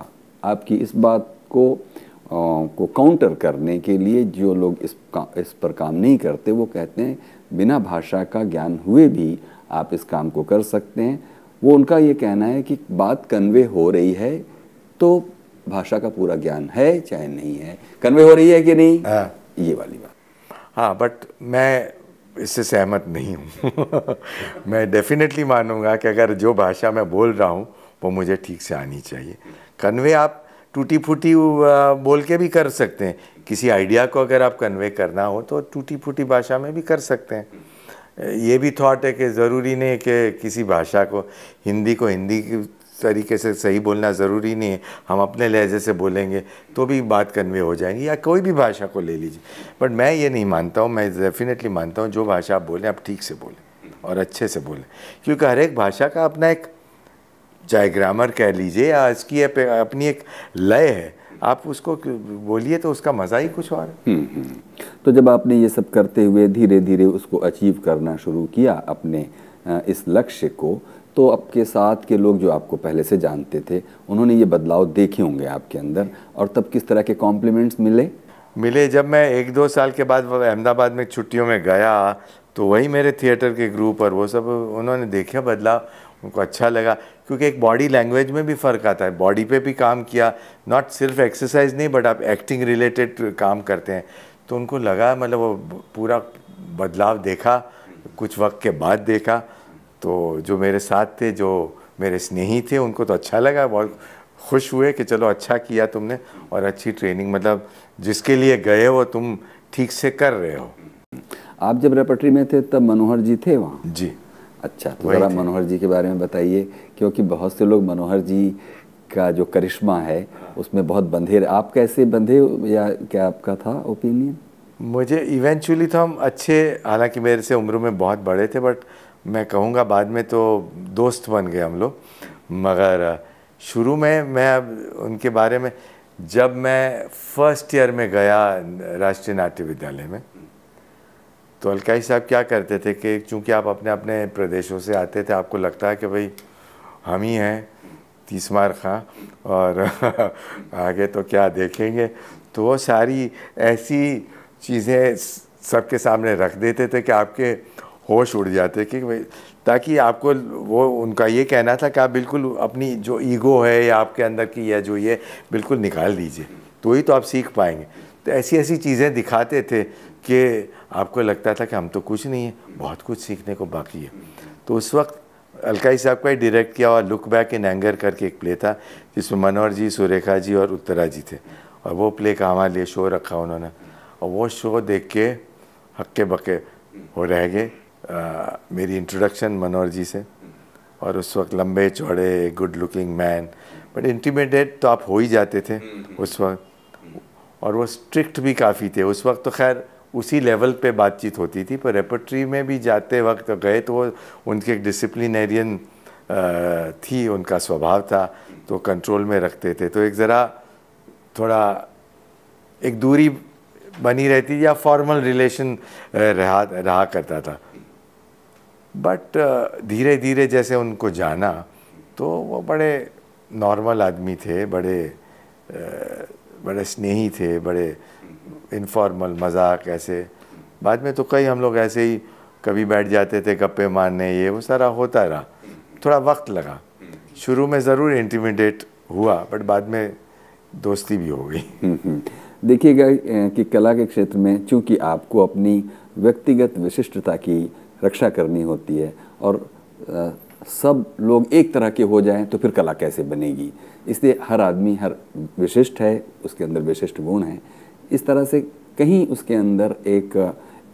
आपकी इस बात को आ, को काउंटर करने के लिए जो लोग इस का, इस पर काम नहीं करते वो कहते हैं बिना भाषा का ज्ञान हुए भी आप इस काम को कर सकते हैं वो उनका ये कहना है कि बात कन्वे हो रही है तो भाषा का पूरा ज्ञान है चाहे नहीं है कन्वे हो रही है कि नहीं हाँ। ये वाली बात हाँ बट मैं इससे सहमत नहीं हूँ मैं डेफिनेटली मानूंगा कि अगर जो भाषा मैं बोल रहा हूँ वो मुझे ठीक से आनी चाहिए कन्वे आप टूटी फूटी बोल के भी कर सकते हैं किसी आइडिया को अगर आप कन्वे करना हो तो टूटी फूटी भाषा में भी कर सकते हैं ये भी थॉट है कि ज़रूरी नहीं है कि किसी भाषा को हिंदी को हिंदी तरीके से सही बोलना ज़रूरी नहीं है हम अपने लहजे से बोलेंगे तो भी बात कन्वे हो जाएंगी या कोई भी भाषा को ले लीजिए बट मैं ये नहीं मानता हूँ मैं डेफिनेटली मानता हूँ जो भाषा आप बोलें आप ठीक से बोलें और अच्छे से बोलें क्योंकि हर एक भाषा का अपना एक चाहे ग्रामर कह लीजिए या इसकी अपनी एक लय है आप उसको बोलिए तो उसका मज़ा ही कुछ और हम्म, हम्म। तो जब आपने ये सब करते हुए धीरे धीरे उसको अचीव करना शुरू किया अपने इस लक्ष्य को तो आपके साथ के लोग जो आपको पहले से जानते थे उन्होंने ये बदलाव देखे होंगे आपके अंदर और तब किस तरह के कॉम्प्लीमेंट्स मिले मिले जब मैं एक दो साल के बाद अहमदाबाद में छुट्टियों में गया तो वही मेरे थिएटर के ग्रुप और वो सब उन्होंने देखा बदलाव उनको अच्छा लगा क्योंकि एक बॉडी लैंग्वेज में भी फ़र्क आता है बॉडी पे भी काम किया नॉट सिर्फ एक्सरसाइज नहीं बट आप एक्टिंग रिलेटेड काम करते हैं तो उनको लगा मतलब वो पूरा बदलाव देखा कुछ वक्त के बाद देखा तो जो मेरे साथ थे जो मेरे स्नेही थे उनको तो अच्छा लगा बहुत खुश हुए कि चलो अच्छा किया तुमने और अच्छी ट्रेनिंग मतलब जिसके लिए गए हो तुम ठीक से कर रहे हो आप जब रेपटरी में थे तब मनोहर जी थे वहाँ जी अच्छा तो ज़रा मनोहर जी के बारे में बताइए क्योंकि बहुत से लोग मनोहर जी का जो करिश्मा है हाँ। उसमें बहुत बंधे आप कैसे बंधे या क्या आपका था ओपिनियन मुझे इवेंचुअली तो हम अच्छे हालांकि मेरे से उम्र में बहुत बड़े थे बट मैं कहूँगा बाद में तो दोस्त बन गए हम लोग मगर शुरू में मैं अब उनके बारे में जब मैं फर्स्ट ईयर में गया राष्ट्रीय नाट्य विद्यालय में तो अलकाई साहब क्या करते थे कि चूँकि आप अपने अपने प्रदेशों से आते थे आपको लगता है कि भाई हम ही हैं तीस मार खां और आगे तो क्या देखेंगे तो वो सारी ऐसी चीज़ें सबके सामने रख देते थे कि आपके होश उड़ जाते कि भाई ताकि आपको वो उनका ये कहना था कि आप बिल्कुल अपनी जो ईगो है या आपके अंदर की या जो ये बिल्कुल निकाल दीजिए तो ही तो आप सीख पाएंगे तो ऐसी ऐसी चीज़ें दिखाते थे कि आपको लगता था कि हम तो कुछ नहीं है बहुत कुछ सीखने को बाकी है तो उस वक्त अलकाई साहब का ही डायरेक्ट किया और लुक बैक इन एंगर करके एक प्ले था जिसमें मनोहर जी सुरेखा जी और उत्तरा जी थे और वो प्ले का हमारे लिए शो रखा उन्होंने और वो शो देख के हक्के बक्के हो रह गए मेरी इंट्रोडक्शन मनोहर जी से और उस वक्त लंबे चौड़े good looking man but intimidated तो आप हो ही जाते थे हम्म। उस वक्त और वो स्ट्रिक्ट भी काफ़ी थे उस वक्त तो खैर उसी लेवल पे बातचीत होती थी पर रेपट्री में भी जाते वक्त गए तो उनके एक डिसिप्लिनेरियन थी उनका स्वभाव था तो कंट्रोल में रखते थे तो एक ज़रा थोड़ा एक दूरी बनी रहती या फॉर्मल रिलेशन रहा रहा करता था बट धीरे धीरे जैसे उनको जाना तो वो बड़े नॉर्मल आदमी थे बड़े बड़े स्नेही थे बड़े इनफॉर्मल मजाक ऐसे बाद में तो कई हम लोग ऐसे ही कभी बैठ जाते थे गप्पे मारने ये वो सारा होता रहा थोड़ा वक्त लगा शुरू में ज़रूर इंटीमिडेट हुआ बट बाद में दोस्ती भी हो गई देखिएगा कि कला के क्षेत्र में चूंकि आपको अपनी व्यक्तिगत विशिष्टता की रक्षा करनी होती है और आ, सब लोग एक तरह के हो जाएं तो फिर कला कैसे बनेगी इसलिए हर आदमी हर विशिष्ट है उसके अंदर विशिष्ट गुण हैं इस तरह से कहीं उसके अंदर एक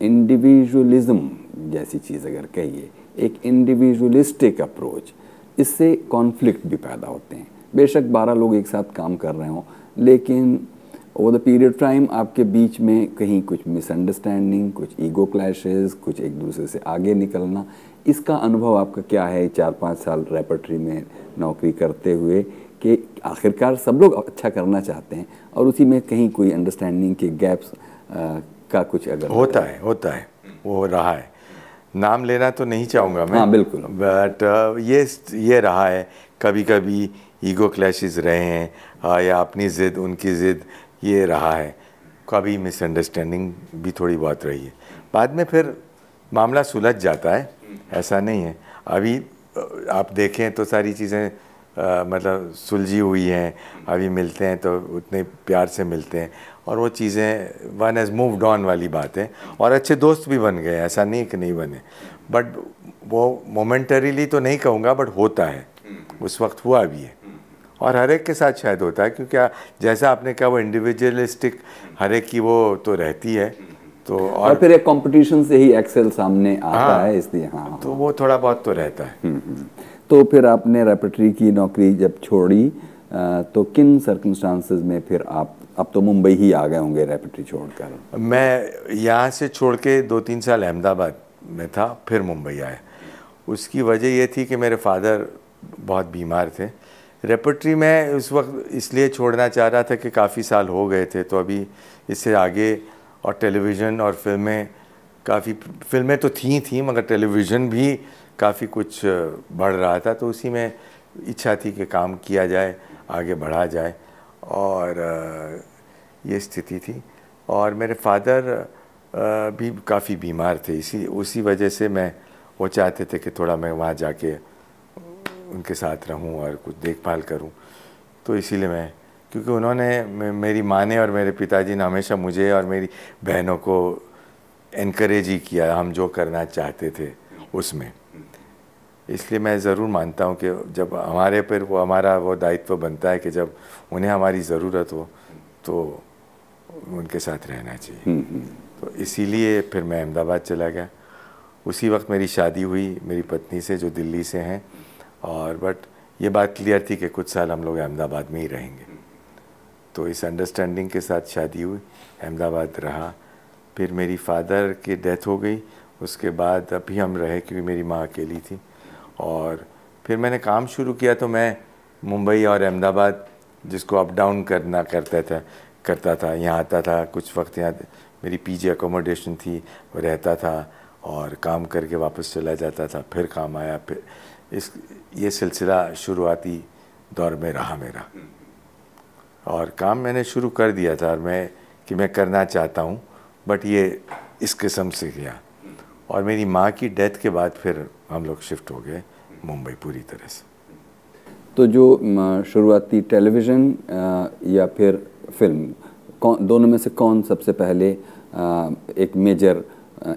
इंडिविजुअलिज्म जैसी चीज़ अगर कहिए एक इंडिविजुअलिस्टिक अप्रोच इससे कॉन्फ्लिक्ट भी पैदा होते हैं बेशक बारह लोग एक साथ काम कर रहे हों लेकिन ओवर द पीरियड टाइम आपके बीच में कहीं कुछ मिसअंडरस्टैंडिंग कुछ ईगो क्लैशेस कुछ एक दूसरे से आगे निकलना इसका अनुभव आपका क्या है चार पाँच साल रेपटरी में नौकरी करते हुए कि आखिरकार सब लोग अच्छा करना चाहते हैं और उसी में कहीं कोई अंडरस्टैंडिंग के गैप्स का कुछ अगर होता है होता है वो रहा है नाम लेना तो नहीं चाहूँगा मैं हाँ बिल्कुल बट ये ये रहा है कभी कभी ईगो क्लैशेस रहे हैं या अपनी ज़िद उनकी ज़िद ये रहा है कभी मिसअंडरस्टैंडिंग भी थोड़ी बहुत रही है बाद में फिर मामला सुलझ जाता है ऐसा नहीं है अभी आप देखें तो सारी चीज़ें आ, मतलब सुलझी हुई हैं अभी मिलते हैं तो उतने प्यार से मिलते हैं और वो चीज़ें वन एज मूव ऑन वाली बात है और अच्छे दोस्त भी बन गए ऐसा नहीं कि नहीं बने बट वो मोमेंटरीली तो नहीं कहूँगा बट होता है उस वक्त हुआ भी है और हर एक के साथ शायद होता है क्योंकि जैसा आपने कहा वो इंडिविजुअलिस्टिक हर एक की वो तो रहती है तो और, और फिर एक कंपटीशन से ही एक्सेल सामने आता हाँ, है इसलिए हाँ, हाँ तो वो थोड़ा बहुत तो रहता है हम्म, हम्म। तो फिर आपने रेपट्री की नौकरी जब छोड़ी तो किन सर्कमस्टांसिस में फिर आप अब तो मुंबई ही आ गए होंगे रेपट्री छोड़कर मैं यहाँ से छोड़ के दो तीन साल अहमदाबाद में था फिर मुंबई आया उसकी वजह यह थी कि मेरे फादर बहुत बीमार थे रेपट्री में उस वक्त इसलिए छोड़ना चाह रहा था कि काफ़ी साल हो गए थे तो अभी इससे आगे और टेलीविज़न और फिल्में काफ़ी फिल्में तो थी थी मगर टेलीविज़न भी काफ़ी कुछ बढ़ रहा था तो उसी में इच्छा थी कि काम किया जाए आगे बढ़ा जाए और ये स्थिति थी और मेरे फादर भी काफ़ी बीमार थे इसी उसी वजह से मैं वो चाहते थे कि थोड़ा मैं वहाँ जाके उनके साथ रहूँ और कुछ देखभाल करूँ तो इसीलिए मैं क्योंकि उन्होंने मेरी माँ ने और मेरे पिताजी ने हमेशा मुझे और मेरी बहनों को इनक्रेज ही किया हम जो करना चाहते थे उसमें इसलिए मैं ज़रूर मानता हूँ कि जब हमारे पर वो हमारा वो दायित्व बनता है कि जब उन्हें हमारी ज़रूरत हो तो उनके साथ रहना चाहिए हम्म, हम्म। तो इसीलिए फिर मैं अहमदाबाद चला गया उसी वक्त मेरी शादी हुई मेरी पत्नी से जो दिल्ली से हैं और बट ये बात क्लियर थी कि कुछ साल हम लोग अहमदाबाद में ही रहेंगे तो इस अंडरस्टैंडिंग के साथ शादी हुई अहमदाबाद रहा फिर मेरी फादर की डेथ हो गई उसके बाद अभी हम रहे क्योंकि मेरी माँ अकेली थी और फिर मैंने काम शुरू किया तो मैं मुंबई और अहमदाबाद जिसको अप डाउन करना करता था करता था यहाँ आता था कुछ वक्त यहाँ मेरी पीजी एकोमोडेशन थी वो रहता था और काम करके वापस चला जाता था फिर काम आया फिर इस ये सिलसिला शुरुआती दौर में रहा मेरा और काम मैंने शुरू कर दिया था और मैं कि मैं करना चाहता हूँ बट ये इस किस्म से किया और मेरी माँ की डेथ के बाद फिर हम लोग शिफ्ट हो गए मुंबई पूरी तरह से तो जो शुरुआती टेलीविज़न या फिर फिल्म कौन दोनों में से कौन सबसे पहले एक मेजर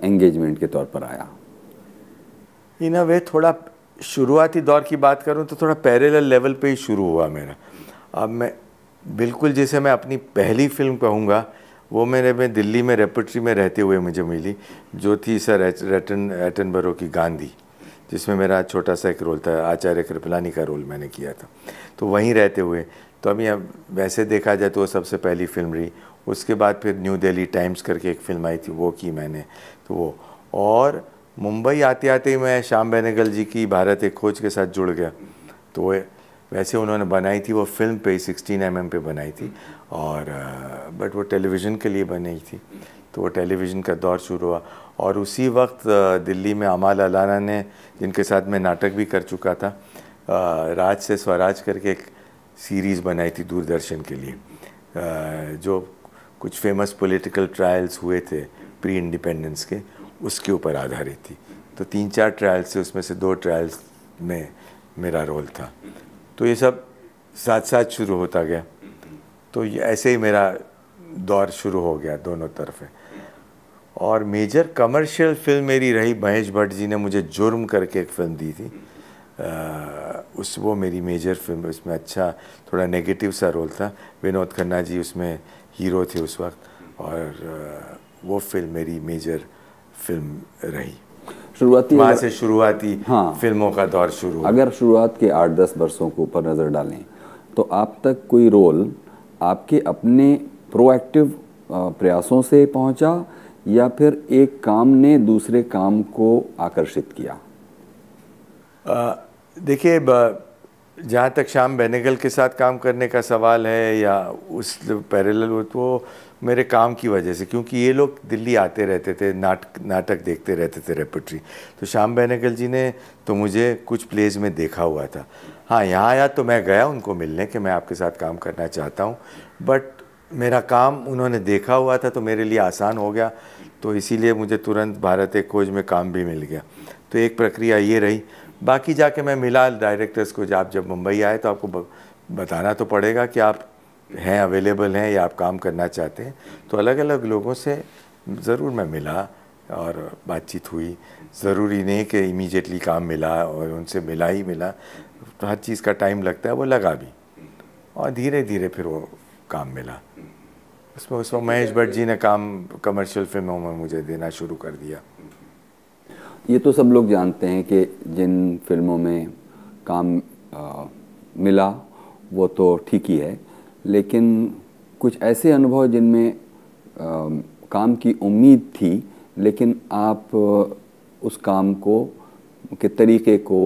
एंगेजमेंट के तौर पर आया इन अ वे थोड़ा शुरुआती दौर की बात करूं तो थोड़ा पैरेलल लेवल पे ही शुरू हुआ मेरा अब मैं बिल्कुल जैसे मैं अपनी पहली फिल्म कहूँगा वो मेरे में दिल्ली में रेपट्री में रहते हुए मुझे मिली जो थी सर एटन एटनबरो की गांधी जिसमें मेरा छोटा सा एक रोल था आचार्य कृपलानी का रोल मैंने किया था तो वहीं रहते हुए तो अभी अब वैसे देखा जाए तो वो सबसे पहली फिल्म रही उसके बाद फिर न्यू दिल्ली टाइम्स करके एक फिल्म आई थी वो की मैंने तो वो और मुंबई आते आते ही मैं श्याम बेनेगल जी की भारत एक खोज के साथ जुड़ गया तो वैसे उन्होंने बनाई थी वो फिल्म पे सिक्सटीन एम एम पे बनाई थी और बट वो टेलीविज़न के लिए बनी थी तो वो टेलीविज़न का दौर शुरू हुआ और उसी वक्त दिल्ली में अमाल अलाना ने जिनके साथ मैं नाटक भी कर चुका था राज से स्वराज करके एक सीरीज़ बनाई थी दूरदर्शन के लिए जो कुछ फेमस पॉलिटिकल ट्रायल्स हुए थे प्री इंडिपेंडेंस के उसके ऊपर आधारित थी तो तीन चार ट्रायल्स थे उसमें से दो ट्रायल्स में मेरा रोल था तो ये सब साथ साथ शुरू होता गया तो ये ऐसे ही मेरा दौर शुरू हो गया दोनों तरफ़ें और मेजर कमर्शियल फिल्म मेरी रही महेश भट्ट जी ने मुझे जुर्म करके एक फिल्म दी थी आ, उस वो मेरी मेजर फिल्म उसमें अच्छा थोड़ा नेगेटिव सा रोल था विनोद खन्ना जी उसमें हीरो थे उस वक्त और वो फिल्म मेरी मेजर फिल्म रही शुरुआती वहाँ से शुरुआती हाँ, फिल्मों का दौर शुरू अगर शुरुआत के आठ दस वर्षों के ऊपर नज़र डालें तो आप तक कोई रोल आपके अपने प्रोएक्टिव प्रयासों से पहुँचा या फिर एक काम ने दूसरे काम को आकर्षित किया देखिए जहाँ तक शाम बेनेगल के साथ काम करने का सवाल है या उस पैरेलल वो तो मेरे काम की वजह से क्योंकि ये लोग दिल्ली आते रहते थे नाटक नाटक देखते रहते थे रेपट्री तो श्याम बेनेगल जी ने तो मुझे कुछ प्लेज में देखा हुआ था हाँ यहाँ आया तो मैं गया उनको मिलने कि मैं आपके साथ काम करना चाहता हूँ बट मेरा काम उन्होंने देखा हुआ था तो मेरे लिए आसान हो गया तो इसीलिए मुझे तुरंत भारत एक खोज में काम भी मिल गया तो एक प्रक्रिया ये रही बाकी जाके मैं मिला डायरेक्टर्स को आप जब मुंबई आए तो आपको बताना तो पड़ेगा कि आप हैं अवेलेबल हैं या आप काम करना चाहते हैं तो अलग अलग लोगों से ज़रूर मैं मिला और बातचीत हुई ज़रूरी नहीं कि इमीजिएटली काम मिला और उनसे मिला ही मिला तो हर चीज़ का टाइम लगता है वो लगा भी और धीरे धीरे फिर वो काम मिला उसमें उस वक्त महेश भट्ट जी ने काम कमर्शियल फिल्मों में मुझे देना शुरू कर दिया ये तो सब लोग जानते हैं कि जिन फिल्मों में काम आ, मिला वो तो ठीक ही है लेकिन कुछ ऐसे अनुभव जिनमें काम की उम्मीद थी लेकिन आप उस काम को के तरीके को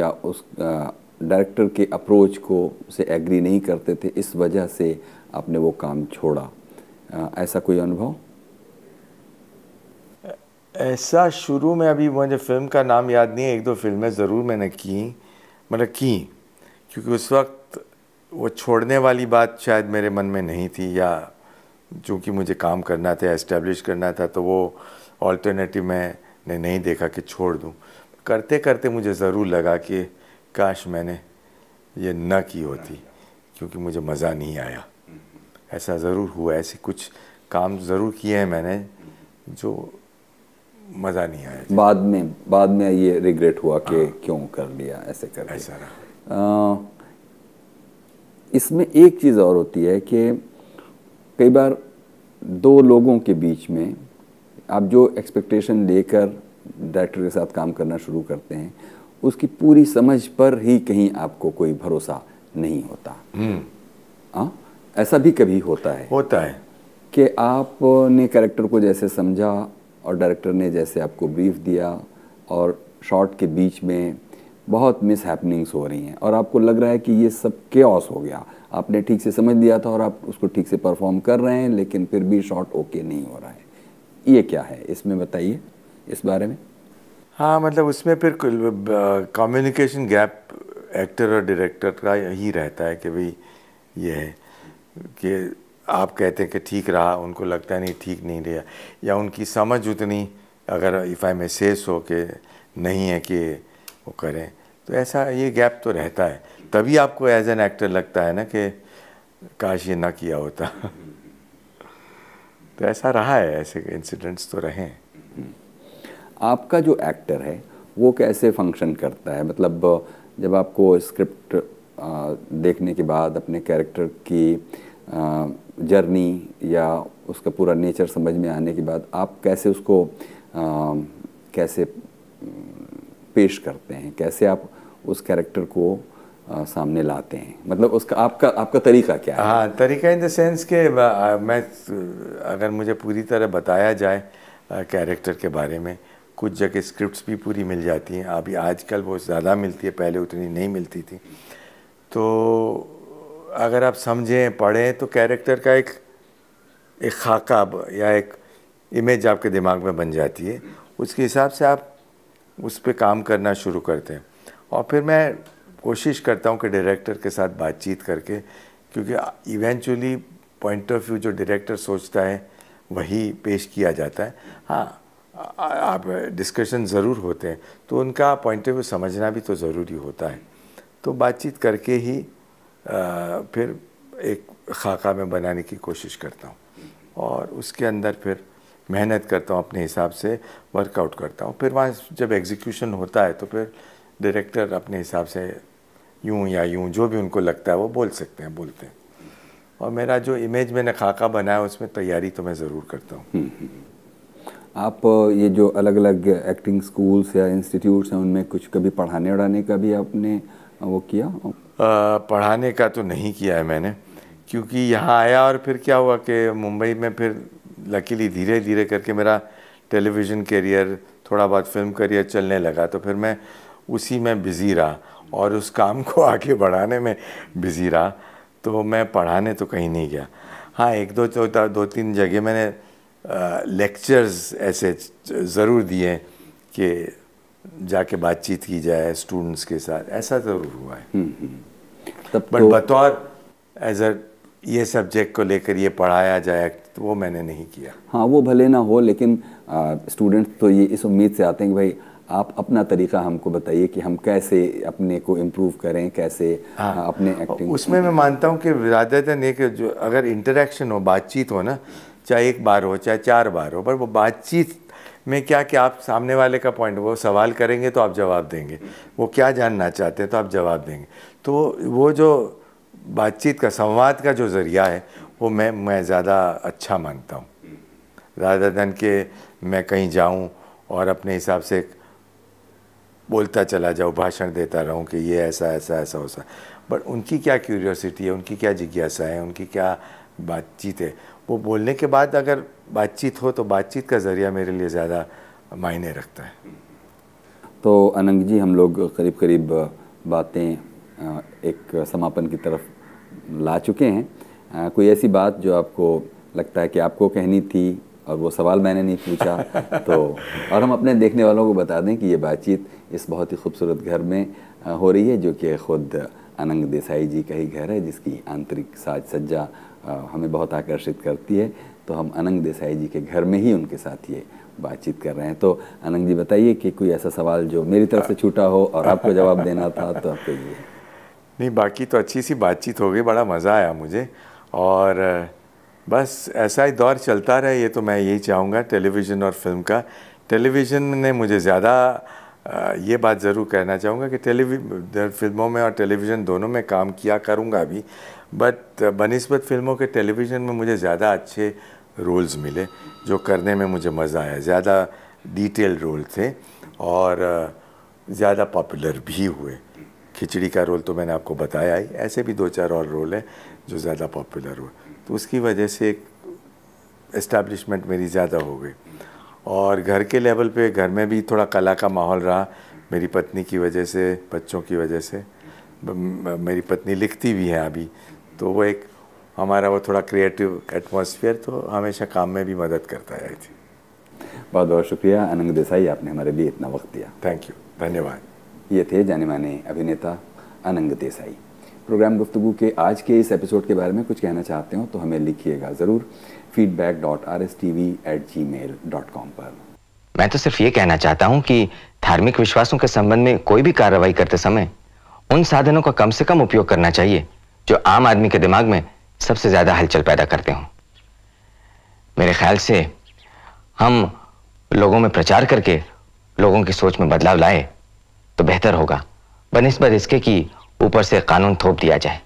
या उस डायरेक्टर के अप्रोच को से एग्री नहीं करते थे इस वजह से आपने वो काम छोड़ा ऐसा कोई अनुभव ऐसा शुरू में अभी मुझे फिल्म का नाम याद नहीं है एक दो फिल्में ज़रूर मैंने की मतलब की क्योंकि उस वक्त वो छोड़ने वाली बात शायद मेरे मन में नहीं थी या चूँकि मुझे काम करना था इस्टेब्लिश करना था तो वो ऑल्टरनेटिव मैंने नहीं देखा कि छोड़ दूँ करते करते मुझे ज़रूर लगा कि काश मैंने ये न की होती क्योंकि मुझे मज़ा नहीं आया ऐसा ज़रूर हुआ ऐसे कुछ काम ज़रूर किए हैं मैंने जो मज़ा नहीं आया बाद में बाद में ये रिग्रेट हुआ कि हाँ। क्यों कर लिया ऐसे कर ऐसा रहा इसमें एक चीज़ और होती है कि कई बार दो लोगों के बीच में आप जो एक्सपेक्टेशन लेकर डायरेक्टर के साथ काम करना शुरू करते हैं उसकी पूरी समझ पर ही कहीं आपको कोई भरोसा नहीं होता हम्म। हाँ ऐसा भी कभी होता है होता है कि आपने कैरेक्टर को जैसे समझा और डायरेक्टर ने जैसे आपको ब्रीफ दिया और शॉट के बीच में बहुत मिस हैपनिंग्स हो रही हैं और आपको लग रहा है कि ये सब के हो गया आपने ठीक से समझ लिया था और आप उसको ठीक से परफॉर्म कर रहे हैं लेकिन फिर भी शॉट ओके नहीं हो रहा है ये क्या है इसमें बताइए इस बारे में हाँ मतलब उसमें फिर कम्युनिकेशन गैप एक्टर और डायरेक्टर का ही रहता है कि भाई ये है कि आप कहते हैं कि ठीक रहा उनको लगता नहीं ठीक नहीं रहा या उनकी समझ उतनी अगर इफ़ आई में सेस हो के नहीं है कि वो करें तो ऐसा ये गैप तो रहता है तभी आपको एज एन एक्टर लगता है ना कि काश ये ना किया होता तो ऐसा रहा है ऐसे इंसिडेंट्स तो रहे आपका जो एक्टर है वो कैसे फंक्शन करता है मतलब जब आपको स्क्रिप्ट देखने के बाद अपने कैरेक्टर की जर्नी या उसका पूरा नेचर समझ में आने के बाद आप कैसे उसको कैसे हम्म, पेश करते हैं कैसे आप उस कैरेक्टर को आ, सामने लाते हैं मतलब उसका आपका आपका तरीका क्या है हाँ तरीका इन द सेंस के आ, मैं अगर मुझे पूरी तरह बताया जाए कैरेक्टर के बारे में कुछ जगह स्क्रिप्ट्स भी पूरी मिल जाती हैं अभी आजकल बहुत ज़्यादा मिलती है पहले उतनी नहीं मिलती थी तो अगर आप समझें पढ़ें तो कैरेक्टर का एक एक खाका या एक इमेज आपके दिमाग में बन जाती है उसके हिसाब से आप उस पर काम करना शुरू करते हैं और फिर मैं कोशिश करता हूँ कि डायरेक्टर के साथ बातचीत करके क्योंकि इवेंचुअली पॉइंट ऑफ व्यू जो डायरेक्टर सोचता है वही पेश किया जाता है हाँ आप डिस्कशन ज़रूर होते हैं तो उनका पॉइंट ऑफ व्यू समझना भी तो ज़रूरी होता है तो बातचीत करके ही आ, फिर एक खाका में बनाने की कोशिश करता हूँ और उसके अंदर फिर मेहनत करता हूँ अपने हिसाब से वर्कआउट करता हूँ फिर वहाँ जब एग्जीक्यूशन होता है तो फिर डायरेक्टर अपने हिसाब से यूँ या यूँ जो भी उनको लगता है वो बोल सकते हैं बोलते हैं और मेरा जो इमेज मैंने खाका बनाया उसमें तैयारी तो मैं ज़रूर करता हूँ हम्म, हम्म, हम्म। आप ये जो अलग अलग एक्टिंग स्कूल्स या इंस्टीट्यूट्स हैं उनमें कुछ कभी पढ़ाने उड़ाने का भी आपने वो किया आ, पढ़ाने का तो नहीं किया है मैंने क्योंकि यहाँ आया और फिर क्या हुआ कि मुंबई में फिर लकीली धीरे धीरे करके मेरा टेलीविज़न करियर थोड़ा बहुत फिल्म करियर चलने लगा तो फिर मैं उसी में बिज़ी रहा और उस काम को आगे बढ़ाने में बिज़ी रहा तो मैं पढ़ाने तो कहीं नहीं गया हाँ एक दो चौथा दो तीन जगह मैंने लेक्चर्स ऐसे ज़रूर दिए कि जाके बातचीत की जाए स्टूडेंट्स के साथ ऐसा ज़रूर हुआ है हम्म, हम्म। तब बट तो... बतौर एज अ ये सब्जेक्ट को लेकर ये पढ़ाया जाए तो वो मैंने नहीं किया हाँ वो भले ना हो लेकिन स्टूडेंट्स तो ये इस उम्मीद से आते हैं कि भाई आप अपना तरीका हमको बताइए कि हम कैसे अपने को इम्प्रूव करें कैसे हाँ, अपने एक्टिंग उसमें मैं मानता हूँ कि ज़्यादातर एक जो अगर इंटरेक्शन हो बातचीत हो ना चाहे एक बार हो चाहे चार बार हो पर वो बातचीत में क्या कि आप सामने वाले का पॉइंट वो सवाल करेंगे तो आप जवाब देंगे वो क्या जानना चाहते हैं तो आप जवाब देंगे तो वो जो बातचीत का संवाद का जो ज़रिया है वो मैं मैं ज़्यादा अच्छा मानता हूँ राधा धन के मैं कहीं जाऊँ और अपने हिसाब से बोलता चला जाऊँ भाषण देता रहूँ कि ये ऐसा ऐसा ऐसा वैसा बट उनकी क्या क्यूरियोसिटी है उनकी क्या जिज्ञासा है उनकी क्या बातचीत है वो बोलने के बाद अगर बातचीत हो तो बातचीत का ज़रिया मेरे लिए ज़्यादा मायने रखता है तो अनंग जी हम लोग करीब करीब बातें एक समापन की तरफ ला चुके हैं कोई ऐसी बात जो आपको लगता है कि आपको कहनी थी और वो सवाल मैंने नहीं पूछा तो और हम अपने देखने वालों को बता दें कि ये बातचीत इस बहुत ही खूबसूरत घर में हो रही है जो कि खुद अनंग देसाई जी का ही घर है जिसकी आंतरिक साज सज्जा हमें बहुत आकर्षित करती है तो हम अनंग देसाई जी के घर में ही उनके साथ ये बातचीत कर रहे हैं तो अनंग जी बताइए कि कोई ऐसा सवाल जो मेरी तरफ से छूटा हो और आपको जवाब देना था तो आपके लिए नहीं बाकी तो अच्छी सी बातचीत हो गई बड़ा मज़ा आया मुझे और बस ऐसा ही दौर चलता रहे ये तो मैं यही चाहूँगा टेलीविज़न और फिल्म का टेलीविज़न ने मुझे ज़्यादा ये बात ज़रूर कहना चाहूँगा कि टेलीवि फिल्मों में और टेलीविज़न दोनों में काम किया करूँगा अभी बट बनस्बत फिल्मों के टेलीविज़न में मुझे ज़्यादा अच्छे रोल्स मिले जो करने में मुझे मज़ा आया ज़्यादा डिटेल रोल थे और ज़्यादा पॉपुलर भी हुए खिचड़ी का रोल तो मैंने आपको बताया ही ऐसे भी दो चार और रोल हैं जो ज़्यादा पॉपुलर हुए तो उसकी वजह से एक इस्टेब्लिशमेंट मेरी ज़्यादा हो गई और घर के लेवल पे घर में भी थोड़ा कला का माहौल रहा मेरी पत्नी की वजह से बच्चों की वजह से मेरी पत्नी लिखती भी है अभी तो वो एक हमारा वो थोड़ा क्रिएटिव एटमॉस्फेयर तो हमेशा काम में भी मदद करता है थी बहुत बहुत शुक्रिया अनंग देसाई आपने हमारे लिए इतना वक्त दिया थैंक यू धन्यवाद ये थे जाने माने अभिनेता अनंग देसाई प्रोग्राम गुफ्तु के आज के इस एपिसोड के बारे में कुछ कहना चाहते हो तो हमें लिखिएगा ज़रूर feedback dot R S T V at gmail dot com पर मैं तो सिर्फ ये कहना चाहता हूँ कि धार्मिक विश्वासों के संबंध में कोई भी कार्रवाई करते समय उन साधनों का कम से कम उपयोग करना चाहिए जो आम आदमी के दिमाग में सबसे ज्यादा हलचल पैदा करते हों मेरे ख्याल से हम लोगों में प्रचार करके लोगों की सोच में बदलाव लाए तो बेहतर होगा बनस्बत इसके कि ऊपर से कानून थोप दिया जाए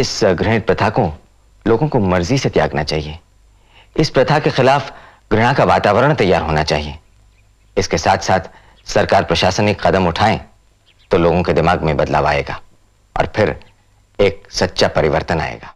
इस घृणित प्रथा को लोगों को मर्जी से त्यागना चाहिए इस प्रथा के खिलाफ घृणा का वातावरण तैयार होना चाहिए इसके साथ साथ सरकार प्रशासनिक कदम उठाएं तो लोगों के दिमाग में बदलाव आएगा और फिर एक सच्चा परिवर्तन आएगा